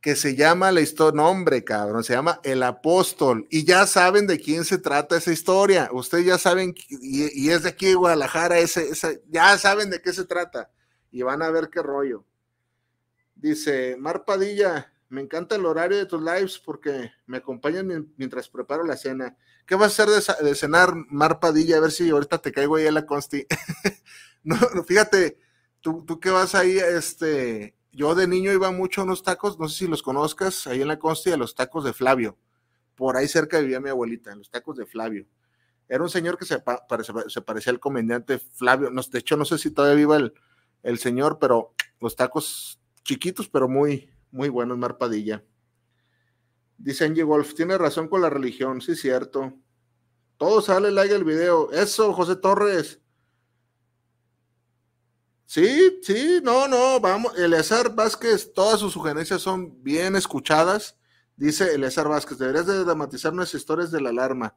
Speaker 1: que se llama la historia, no cabrón, se llama El Apóstol, y ya saben de quién se trata esa historia, ustedes ya saben, y, es de aquí, Guadalajara, ya saben de qué se trata, y van a ver qué rollo. Dice, Mar Padilla, me encanta el horario de tus lives porque me acompañan mientras preparo la cena. ¿Qué vas a hacer de, cenar, Mar Padilla? A ver si ahorita te caigo ahí a la consti. [LAUGHS] no, no, fíjate, tú, tú que vas ahí, este, yo de niño iba mucho a unos tacos, no sé si los conozcas, ahí en la consti, a los tacos de Flavio. Por ahí cerca vivía mi abuelita, en los tacos de Flavio. Era un señor que se, parecía al comediante Flavio. No, de hecho, no sé si todavía viva el, el señor, pero los tacos chiquitos, pero muy, muy buenos, Marpadilla. Dice Angie Wolf, tiene razón con la religión, sí, cierto. Todo sale like al video. Eso, José Torres. Sí, sí, no, no, vamos. Eleazar Vázquez, todas sus sugerencias son bien escuchadas. Dice Eleazar Vázquez, deberías de dramatizar nuestras historias de la alarma.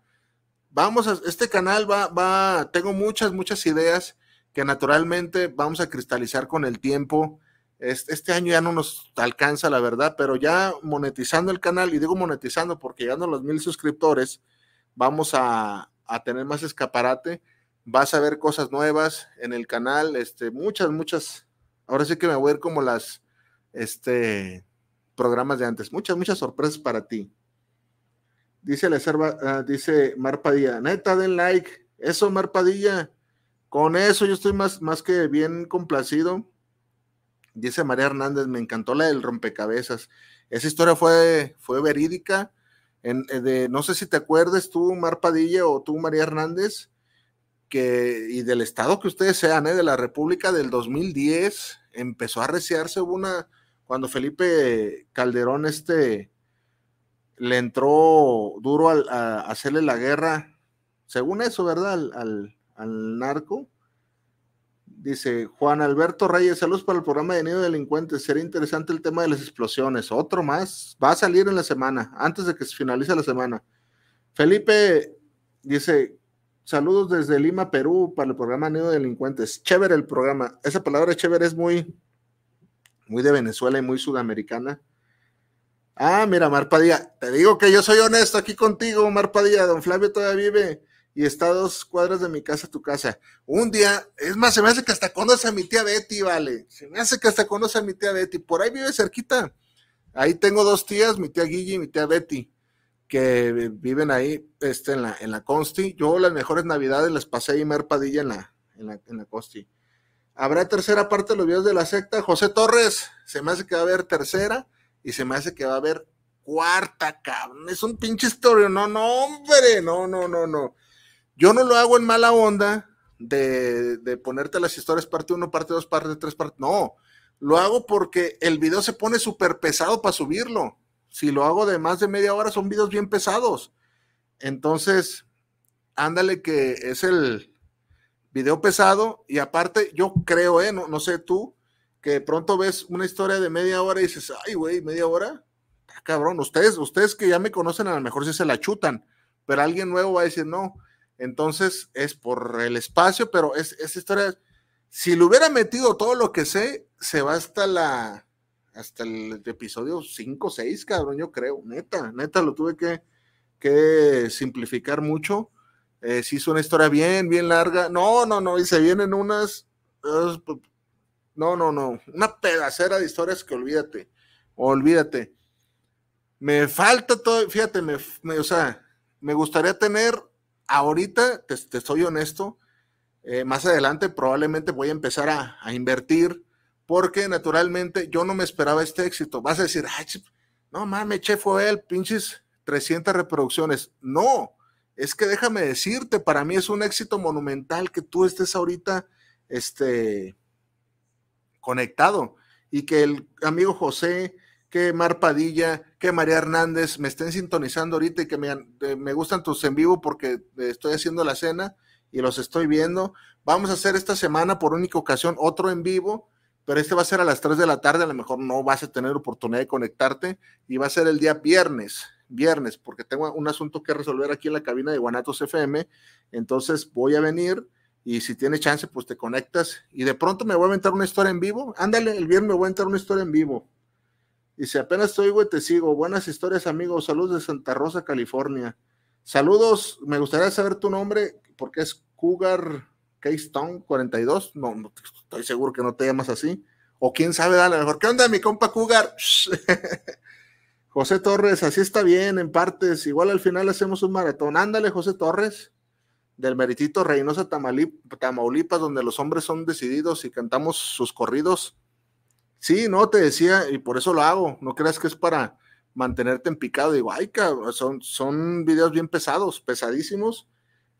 Speaker 1: Vamos a, este canal va, va, tengo muchas, muchas ideas que naturalmente vamos a cristalizar con el tiempo este, este, año ya no nos alcanza, la verdad, pero ya monetizando el canal, y digo monetizando porque llegando a los mil suscriptores, vamos a, a tener más escaparate, vas a ver cosas nuevas en el canal, este, muchas, muchas, ahora sí que me voy a ir como las, este, programas de antes, muchas, muchas sorpresas para ti. Dice, la ah, dice Marpadilla, neta, den like, eso Marpadilla, con eso yo estoy más, más que bien complacido Dice María Hernández, me encantó la del rompecabezas. Esa historia fue, fue verídica. Eh, no sé si te acuerdes tú, Mar Padilla, o tú, María Hernández, que, y del estado que ustedes sean, ¿eh? de la República del 2010, empezó a reciarse una, cuando Felipe Calderón este, le entró duro a, hacerle la guerra, según eso, ¿verdad? al narco. Dice Juan Alberto Reyes, saludos para el programa de Nido Delincuentes. Sería interesante el tema de las explosiones. Otro más. Va a salir en la semana, antes de que se finalice la semana. Felipe dice, saludos desde Lima, Perú, para el programa Nido Delincuentes. Chévere el programa. Esa palabra chévere es muy, muy de Venezuela y muy sudamericana. Ah, mira, Marpadía, te digo que yo soy honesto aquí contigo, Padilla. Don Flavio todavía vive y está dos cuadras de mi casa tu casa. Un día, es más, se me hace que hasta conoce a mi tía Betty, vale. Se me hace que hasta conoce a mi tía Betty. Por ahí vive cerquita. Ahí tengo dos tías, mi tía Guille y mi tía Betty, que viven ahí este, en, la, en la Consti. Yo las mejores navidades las pasé ahí merpadilla en la, en la, en la Consti. Habrá tercera parte de los videos de la secta. José Torres, se me hace que va a haber tercera y se me hace que va a haber cuarta, cabrón. Es un pinche historia. No, no, hombre. No, no, no, no. Yo no lo hago en mala onda de, ponerte las historias parte 1, parte 2, parte 3, parte... No, lo hago porque el video se pone súper pesado para subirlo. Si lo hago de más de media hora, son videos bien pesados. Entonces, ándale que es el video pesado y aparte yo creo, eh, no, sé tú, que de pronto ves una historia de media hora y dices, ay, güey, media hora, ah, cabrón, ustedes, ustedes que ya me conocen a lo mejor sí se la chutan, pero alguien nuevo va a decir, no, entonces es por el espacio, pero es, historia, si le hubiera metido todo lo que sé, se va hasta la, hasta el episodio 5 o 6, cabrón, yo creo, neta, neta, lo tuve que, que simplificar mucho. Eh, se hizo una historia bien, bien larga. No, no, no, y se vienen unas, no, no, no, una pedacera de historias que olvídate, olvídate. Me falta todo, fíjate, me, o sea, me gustaría tener ahorita, te, estoy soy honesto, eh, más adelante probablemente voy a empezar a, invertir porque naturalmente yo no me esperaba este éxito. Vas a decir, no mames, chef fue él, pinches 300 reproducciones. No, es que déjame decirte, para mí es un éxito monumental que tú estés ahorita este, conectado y que el amigo José que Mar Padilla, que María Hernández me estén sintonizando ahorita y que me, gustan tus en vivo porque eh, estoy haciendo la cena y los estoy viendo. Vamos a hacer esta semana por única ocasión otro en vivo, pero este va a ser a las 3 de la tarde, a lo mejor no vas a tener oportunidad de conectarte y va a ser el día viernes, viernes, porque tengo un asunto que resolver aquí en la cabina de Guanatos FM, entonces voy a venir y si tienes chance, pues te conectas y de pronto me voy a inventar una historia en vivo. Ándale, el viernes me voy a inventar una historia en vivo y si apenas estoy, güey, te sigo. Buenas historias, amigos. Saludos de Santa Rosa, California. Saludos, me gustaría saber tu nombre, porque es Cougar Keystone 42. No, no estoy seguro que no te llamas así. O quién sabe, dale mejor. ¿Qué onda, mi compa Cougar? [LAUGHS] José Torres, así está bien, en partes. Igual al final hacemos un maratón. Ándale, José Torres, del meritito Reynosa Tamaulipas, donde los hombres son decididos y cantamos sus corridos Sí, no, te decía, y por eso lo hago, no creas que es para mantenerte en picado, digo, ay, cabrón, son, son videos bien pesados, pesadísimos.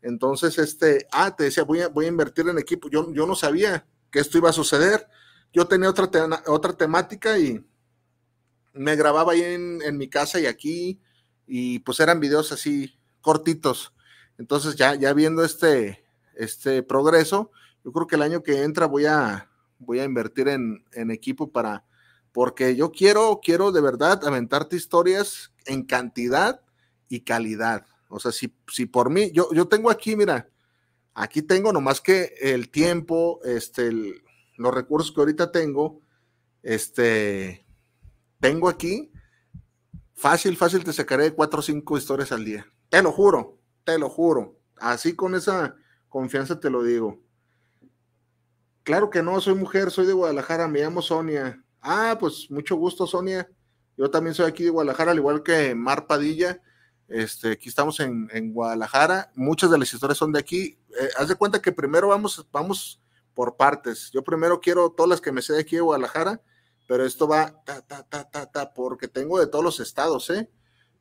Speaker 1: Entonces, este, ah, te decía, voy a, voy a invertir en equipo. Yo, yo no sabía que esto iba a suceder. Yo tenía otra, otra temática y me grababa ahí en, mi casa y aquí, y pues eran videos así cortitos. Entonces, ya, ya viendo este, este progreso, yo creo que el año que entra voy a, voy a invertir en, equipo para, porque yo quiero, quiero de verdad aventarte historias en cantidad y calidad. O sea, si, si por mí, yo, yo tengo aquí, mira, aquí tengo nomás que el tiempo, este, los recursos que ahorita tengo, este, tengo aquí, fácil, fácil te sacaré cuatro o cinco historias al día. Te lo juro, te lo juro. Así con esa confianza te lo digo. Claro que no, soy mujer, soy de Guadalajara, me llamo Sonia. Ah, pues mucho gusto, Sonia. Yo también soy aquí de Guadalajara, al igual que Mar Padilla. Este, aquí estamos en, Guadalajara. Muchas de las historias son de aquí. Eh, haz de cuenta que primero vamos, vamos por partes. Yo primero quiero todas las que me sé de aquí de Guadalajara, pero esto va ta, ta, ta, ta, ta, porque tengo de todos los estados, ¿eh?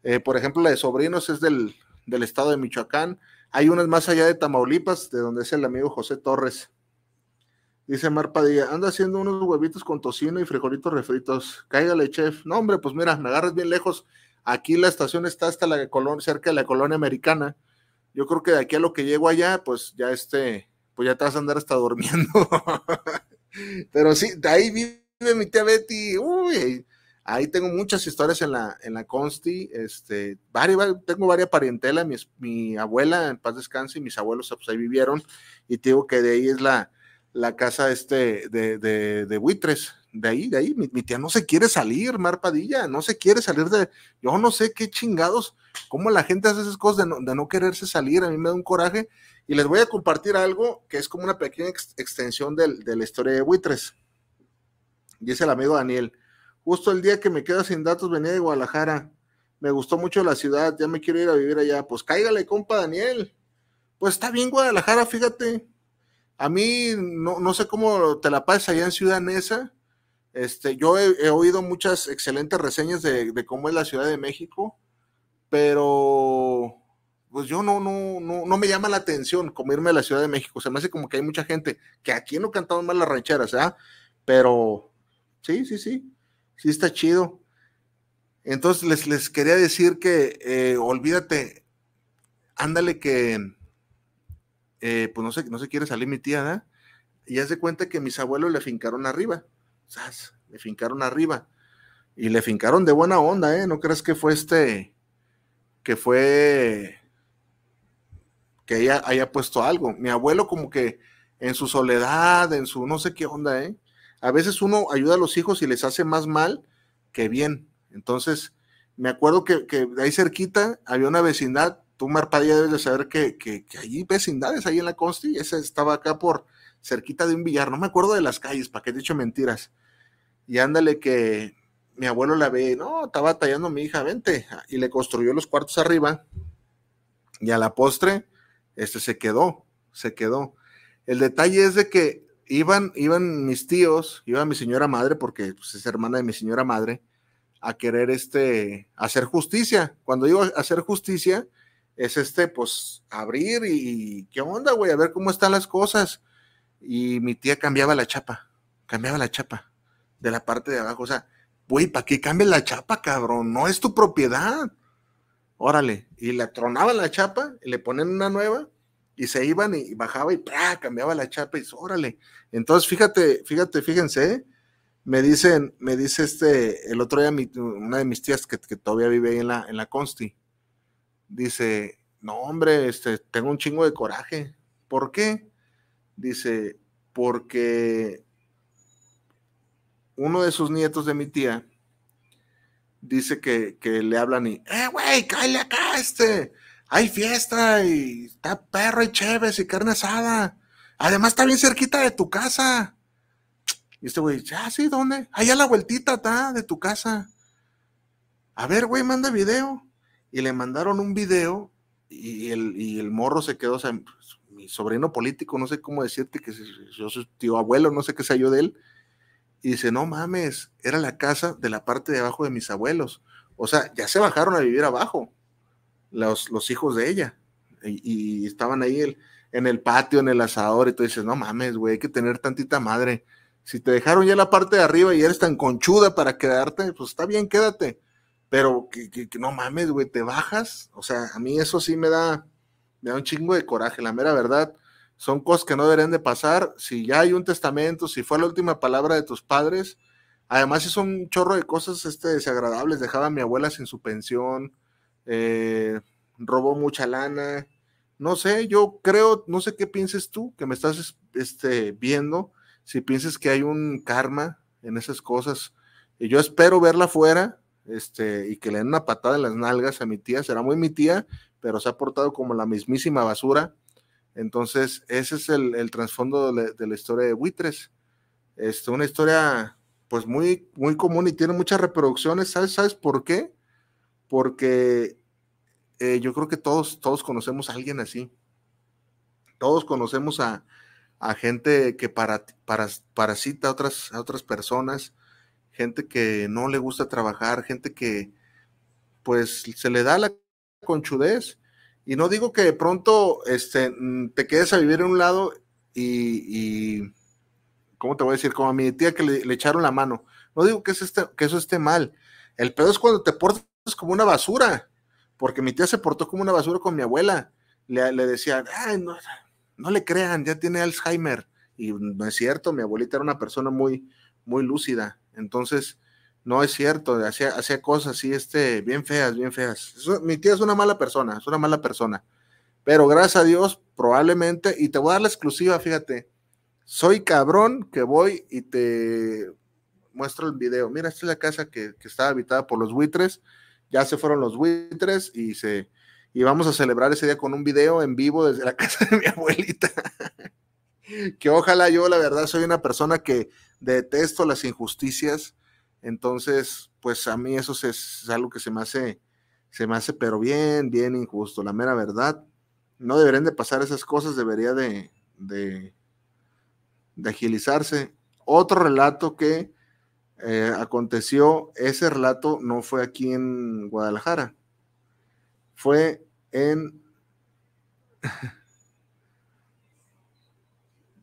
Speaker 1: eh por ejemplo, la de Sobrinos es del, del estado de Michoacán. Hay unas más allá de Tamaulipas, de donde es el amigo José Torres. Dice Mar Padilla, anda haciendo unos huevitos con tocino y frijolitos refritos. Cáigale, chef. No, hombre, pues mira, me agarras bien lejos. Aquí la estación está hasta la colonia, cerca de la colonia americana. Yo creo que de aquí a lo que llego allá, pues ya este, pues ya te vas a andar hasta durmiendo. [LAUGHS] Pero sí, de ahí vive mi tía Betty. Uy, ahí tengo muchas historias en la, en la Consti. Este, tengo varias parentela. mi, mi abuela en paz descanse y mis abuelos pues ahí vivieron. Y te digo que de ahí es la, la casa este de, de, de buitres, de ahí, de ahí, mi, tía no se quiere salir, Mar Padilla, no se quiere salir de, yo no sé qué chingados, cómo la gente hace esas cosas de no, de no quererse salir, a mí me da un coraje, y les voy a compartir algo que es como una pequeña extensión de la historia de buitres, dice el amigo Daniel, justo el día que me quedo sin datos venía de Guadalajara, me gustó mucho la ciudad, ya me quiero ir a vivir allá, pues cáigale compa Daniel, pues está bien Guadalajara, fíjate, a mí no, sé cómo te la pasas allá en Ciudad Neza. Este, yo he, oído muchas excelentes reseñas de, cómo es la Ciudad de México, pero pues yo no, no, no, me llama la atención irme a la Ciudad de México. Se me hace como que hay mucha gente que aquí no cantamos más las rancheras, ¿ah? Pero sí, sí, sí, sí está chido. Entonces les, les quería decir que eh, olvídate, ándale que eh, pues no se, no se quiere salir mi tía, ¿verdad? Y hace cuenta que mis abuelos le fincaron arriba, ¿sabes? le fincaron arriba. Y le fincaron de buena onda, ¿eh? No crees que fue este, que fue, que ella haya puesto algo. Mi abuelo como que en su soledad, en su no sé qué onda, ¿eh? A veces uno ayuda a los hijos y les hace más mal que bien. Entonces, me acuerdo que, que de ahí cerquita había una vecindad tú, Marpadilla, debes de saber que, que, hay vecindades ahí en la costa y esa estaba acá por cerquita de un billar, no me acuerdo de las calles, para que he dicho mentiras. Y ándale que mi abuelo la ve, no, estaba tallando mi hija, vente, y le construyó los cuartos arriba y a la postre, este se quedó, se quedó. El detalle es de que iban, iban mis tíos, iba mi señora madre, porque pues, es hermana de mi señora madre, a querer este, hacer justicia. Cuando a hacer justicia, es este, pues, abrir y qué onda, güey, a ver cómo están las cosas. Y mi tía cambiaba la chapa, cambiaba la chapa de la parte de abajo. O sea, güey, ¿para qué cambia la chapa, cabrón? No es tu propiedad. Órale, y la tronaba la chapa, y le ponen una nueva, y se iban y bajaba y cambiaba la chapa y órale. Entonces, fíjate, fíjate, fíjense, me dicen, me dice este, el otro día una de mis tías que, que todavía vive ahí en la, en la Consti, dice, no hombre, este, tengo un chingo de coraje. ¿Por qué? Dice, porque uno de sus nietos de mi tía dice que, que le hablan y, eh, güey, cállate acá, este, hay fiesta y está perro y chévere, y carne asada. Además está bien cerquita de tu casa. Y este güey, ya, ah, sí, ¿dónde? Allá a la vueltita está de tu casa. A ver, güey, manda video y le mandaron un video y el, morro se quedó, o sea, pues, mi sobrino político, no sé cómo decirte, que yo soy tío abuelo, no sé qué se yo de él, y dice, no mames, era la casa de la parte de abajo de mis abuelos. O sea, ya se bajaron a vivir abajo los, los hijos de ella y, estaban ahí en el patio, en el asador, y tú dices, no mames, güey, hay que tener tantita madre. Si te dejaron ya la parte de arriba y eres tan conchuda para quedarte, pues está bien, quédate pero que, que, no mames, güey, te bajas. O sea, a mí eso sí me da, me da un chingo de coraje, la mera verdad. Son cosas que no deberían de pasar. Si ya hay un testamento, si fue la última palabra de tus padres, además es un chorro de cosas este, desagradables. Dejaba a mi abuela sin su pensión, eh, robó mucha lana. No sé, yo creo, no sé qué pienses tú, que me estás este, viendo, si piensas que hay un karma en esas cosas. Y yo espero verla fuera, este, y que le den una patada en las nalgas a mi tía, será muy mi tía, pero se ha portado como la mismísima basura. Entonces, ese es el, trasfondo de, la historia de Buitres. es este, una historia pues muy, muy común y tiene muchas reproducciones. ¿Sabes, por qué? Porque eh, yo creo que todos, todos conocemos a alguien así. Todos conocemos a, gente que para, para, parasita a otras, a otras personas gente que no le gusta trabajar, gente que pues se le da la conchudez. Y no digo que de pronto este, mm, te quedes a vivir en un lado y, ¿cómo te voy a decir? Como a mi tía que le, echaron la mano. No digo que, que eso esté mal. El pedo es cuando te portas como una basura, porque mi tía se portó como una basura con mi abuela. Le, le decían, Ay, no, no le crean, ya tiene Alzheimer. Y no es cierto, mi abuelita era una persona muy, muy lúcida. Entonces, no es cierto, hacía, cosas así, este, bien feas, bien feas. mi tía es una mala persona, es una mala persona. Pero gracias a Dios, probablemente, y te voy a dar la exclusiva, fíjate, soy cabrón que voy y te muestro el video. Mira, esta es la casa que, que estaba habitada por los buitres, ya se fueron los buitres y se... Y vamos a celebrar ese día con un video en vivo desde la [LAUGHS] casa de mi abuelita. que ojalá yo, la verdad, soy una persona que detesto las injusticias, entonces, pues a mí eso es, algo que se me hace, se me hace, pero bien, bien injusto, la mera verdad. No deberían de pasar esas cosas, debería de, de, agilizarse. Otro relato que eh, aconteció, ese relato no fue aquí en Guadalajara, fue en... [LAUGHS]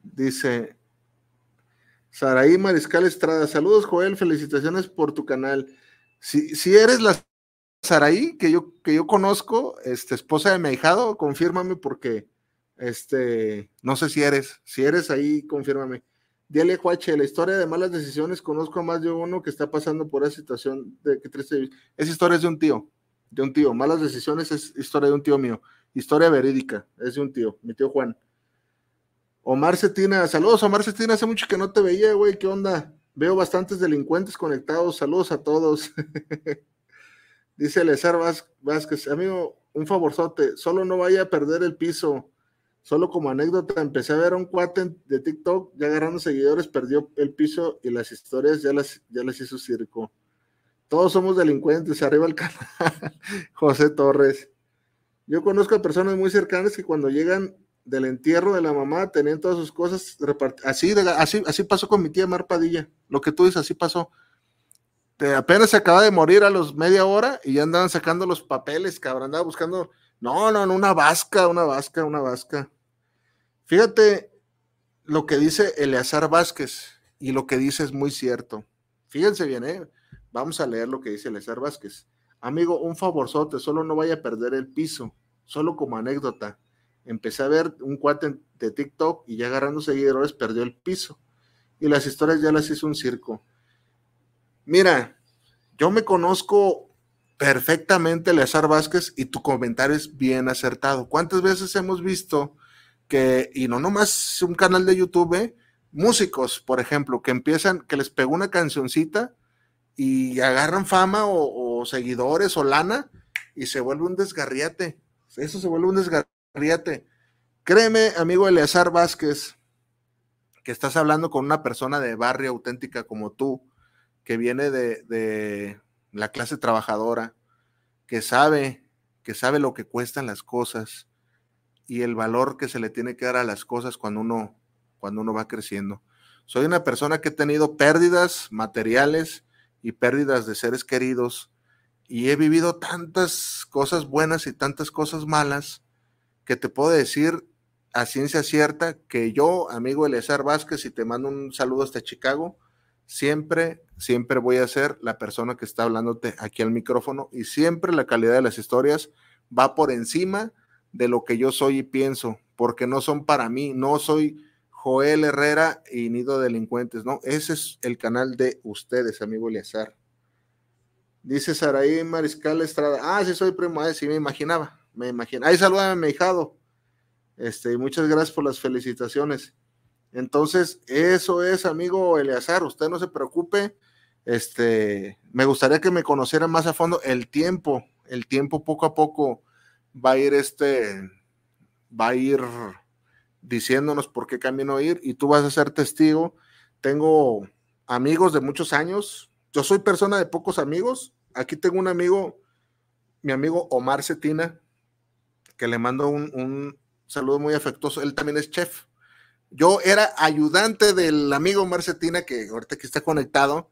Speaker 1: dice, Saraí Mariscal Estrada, saludos Joel, felicitaciones por tu canal. Si, si eres la Saraí que yo, que yo conozco, este, esposa de mi ahijado, confírmame porque este, no sé si eres, si eres ahí, confírmame. Dile, Juache, la historia de malas decisiones, conozco a más de uno que está pasando por esa situación de que triste. es historia de un tío, de un tío. Malas decisiones es historia de un tío mío. Historia verídica, es de un tío, mi tío Juan. Omar Cetina, saludos Omar Cetina, hace mucho que no te veía, güey, ¿qué onda? Veo bastantes delincuentes conectados, saludos a todos. [LAUGHS] Dice Lezar Vázquez, amigo, un favorzote, solo no vaya a perder el piso. Solo como anécdota, empecé a ver un cuate de TikTok, ya agarrando seguidores, perdió el piso y las historias ya las, ya las hizo circo. Todos somos delincuentes, arriba el canal. [LAUGHS] José Torres. Yo conozco a personas muy cercanas que cuando llegan del entierro de la mamá, tenían todas sus cosas repartidas. Así, así, así pasó con mi tía Padilla Lo que tú dices, así pasó. apenas se acaba de morir a los media hora y ya andaban sacando los papeles, cabrón. Andaban buscando. No, no, no, una vasca, una vasca, una vasca. Fíjate lo que dice Eleazar Vázquez y lo que dice es muy cierto. Fíjense bien, ¿eh? Vamos a leer lo que dice Eleazar Vázquez. Amigo, un favorzote, solo no vaya a perder el piso, solo como anécdota empecé a ver un cuate de TikTok y ya agarrando seguidores perdió el piso. Y las historias ya las hizo un circo. Mira, yo me conozco perfectamente Leazar Vázquez y tu comentario es bien acertado. ¿Cuántas veces hemos visto que, y no nomás un canal de YouTube, eh, músicos, por ejemplo, que empiezan, que les pegó una cancioncita y agarran fama o, o seguidores o lana y se vuelve un desgarriate? Eso se vuelve un desgarriate ríete. Créeme, amigo Eleazar Vázquez, que estás hablando con una persona de barrio auténtica como tú, que viene de, de la clase trabajadora, que sabe, que sabe lo que cuestan las cosas y el valor que se le tiene que dar a las cosas cuando uno, cuando uno va creciendo. Soy una persona que he tenido pérdidas materiales y pérdidas de seres queridos y he vivido tantas cosas buenas y tantas cosas malas que te puedo decir a ciencia cierta que yo, amigo Eleazar Vázquez, y te mando un saludo hasta Chicago, siempre, siempre voy a ser la persona que está hablándote aquí al micrófono y siempre la calidad de las historias va por encima de lo que yo soy y pienso, porque no son para mí, no soy Joel Herrera y Nido Delincuentes, no, ese es el canal de ustedes, amigo Eleazar. Dice Saraí Mariscal Estrada, ah, sí soy primo, sí me imaginaba me imagino. Ahí saluda a mi hijado. Este, muchas gracias por las felicitaciones. Entonces, eso es, amigo Eleazar, usted no se preocupe. Este, me gustaría que me conociera más a fondo el tiempo. El tiempo poco a poco va a ir este, va a ir diciéndonos por qué camino ir y tú vas a ser testigo. Tengo amigos de muchos años. Yo soy persona de pocos amigos. Aquí tengo un amigo, mi amigo Omar Cetina, que le mando un, saludo muy afectuoso. Él también es chef. Yo era ayudante del amigo Omar Cetina, que ahorita que está conectado,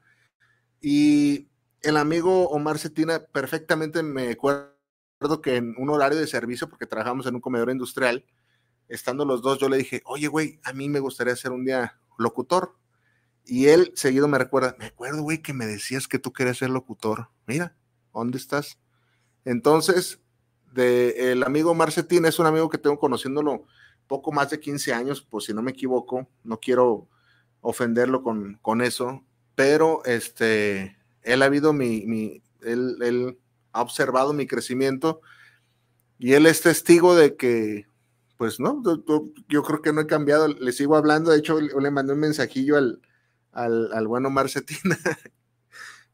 Speaker 1: y el amigo Omar Cetina perfectamente me acuerdo que en un horario de servicio, porque trabajamos en un comedor industrial, estando los dos, yo le dije, oye, güey, a mí me gustaría ser un día locutor. Y él seguido me recuerda, me acuerdo, güey, que me decías que tú querías ser locutor. Mira, ¿dónde estás? Entonces, de el amigo Marcetín, es un amigo que tengo conociéndolo poco más de 15 años, por si no me equivoco, no quiero ofenderlo con, eso, pero este, él ha habido mi, él, ha observado mi crecimiento y él es testigo de que, pues no, yo, creo que no he cambiado, le sigo hablando, de hecho le mandé un mensajillo al, al, bueno Marcetín [LAUGHS]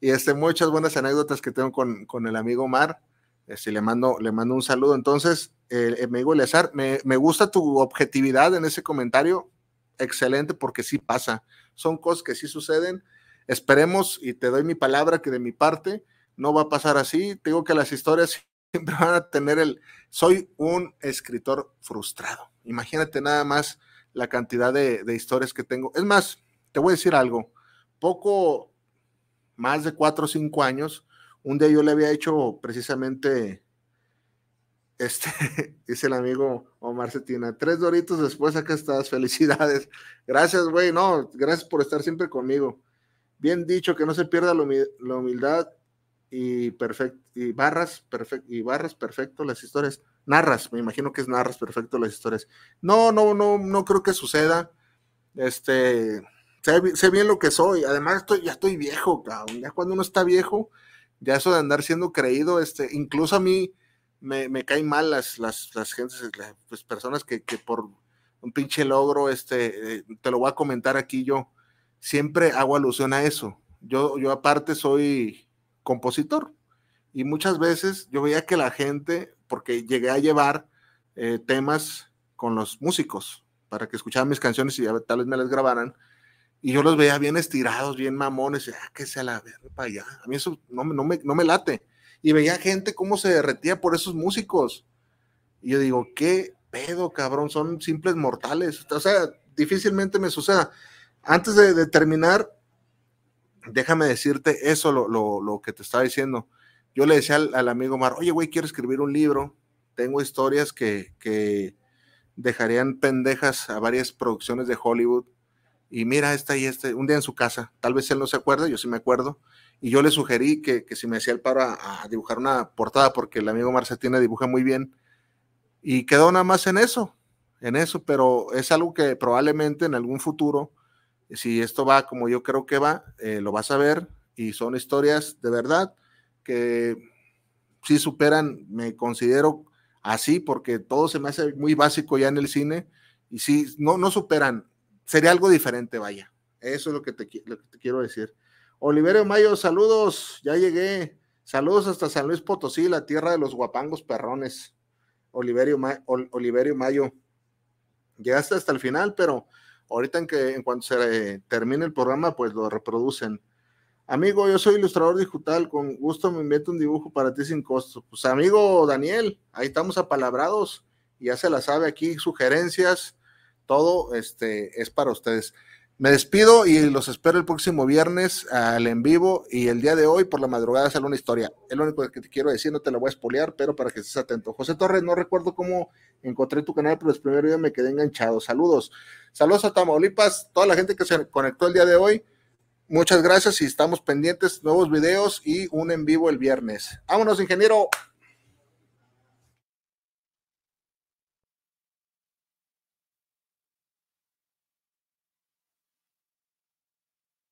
Speaker 1: y este, muchas buenas anécdotas que tengo con, con el amigo Mar si este, le, mando, le mando un saludo. Entonces, eh, eh, me digo Eleazar, me, me, gusta tu objetividad en ese comentario. Excelente, porque sí pasa. Son cosas que sí suceden. Esperemos, y te doy mi palabra que de mi parte no va a pasar así. Te digo que las historias [LAUGHS] siempre van a tener el. Soy un escritor frustrado. Imagínate nada más la cantidad de, de historias que tengo. Es más, te voy a decir algo. Poco más de cuatro o cinco años, un día yo le había hecho precisamente, este, [LAUGHS] dice el amigo Omar Cetina, tres doritos después acá estás, felicidades. [LAUGHS] Gracias, güey, no, gracias por estar siempre conmigo. Bien dicho, que no se pierda la humildad y perfecto, y barras, perfecto, y barras perfecto las historias. Narras, me imagino que es narras perfecto las historias. No, no, no, no creo que suceda. Este, sé, bien lo que soy. Además, estoy, ya estoy viejo, Ya cuando uno está viejo, ya eso de andar siendo creído, este, incluso a mí me, caen mal las, las, las gentes, las pues, personas que, que, por un pinche logro, este, eh, te lo voy a comentar aquí yo, siempre hago alusión a eso. Yo, yo aparte soy compositor y muchas veces yo veía que la gente, porque llegué a llevar eh, temas con los músicos para que escucharan mis canciones y tal vez me las grabaran, y yo los veía bien estirados, bien mamones, ah, que sea la verga para allá. A mí eso no, me, late. Y veía gente cómo se derretía por esos músicos. Y yo digo, ¿qué pedo, cabrón? Son simples mortales. O sea, difícilmente me suceda. Antes de, de terminar, déjame decirte eso, lo, que te estaba diciendo. Yo le decía al, amigo Mar, oye, güey, quiero escribir un libro. Tengo historias que dejarían pendejas a varias producciones de Hollywood y mira, esta y este, un día en su casa, tal vez él no se acuerda, yo sí me acuerdo, y yo le sugerí que, si me hacía el paro a, dibujar una portada, porque el amigo Marcetina dibuja muy bien, y quedó nada más en eso, en eso, pero es algo que probablemente en algún futuro, si esto va como yo creo que va, eh, lo vas a ver, y son historias de verdad que sí superan, me considero así, porque todo se me hace muy básico ya en el cine, y si no, no superan sería algo diferente, vaya. Eso es lo que te, te quiero decir. Oliverio Mayo, saludos, ya llegué. Saludos hasta San Luis Potosí, la tierra de los guapangos perrones. Oliverio, Mayo, llegaste hasta el final, pero ahorita en que en cuanto se eh, termine el programa, pues lo reproducen. Amigo, yo soy ilustrador digital, con gusto me invento un dibujo para ti sin costo. Pues amigo Daniel, ahí estamos apalabrados, ya se la sabe aquí, sugerencias, todo este, es para ustedes. Me despido y los espero el próximo viernes al en vivo y el día de hoy por la madrugada sale una historia. Es lo único que te quiero decir, no te la voy a espolear, pero para que estés atento. José Torres, no recuerdo cómo encontré tu canal, pero el primer video me quedé enganchado. Saludos. Saludos a Tamaulipas, toda la gente que se conectó el día de hoy. Muchas gracias y estamos pendientes, nuevos videos y un en vivo el viernes. Vámonos, ingeniero.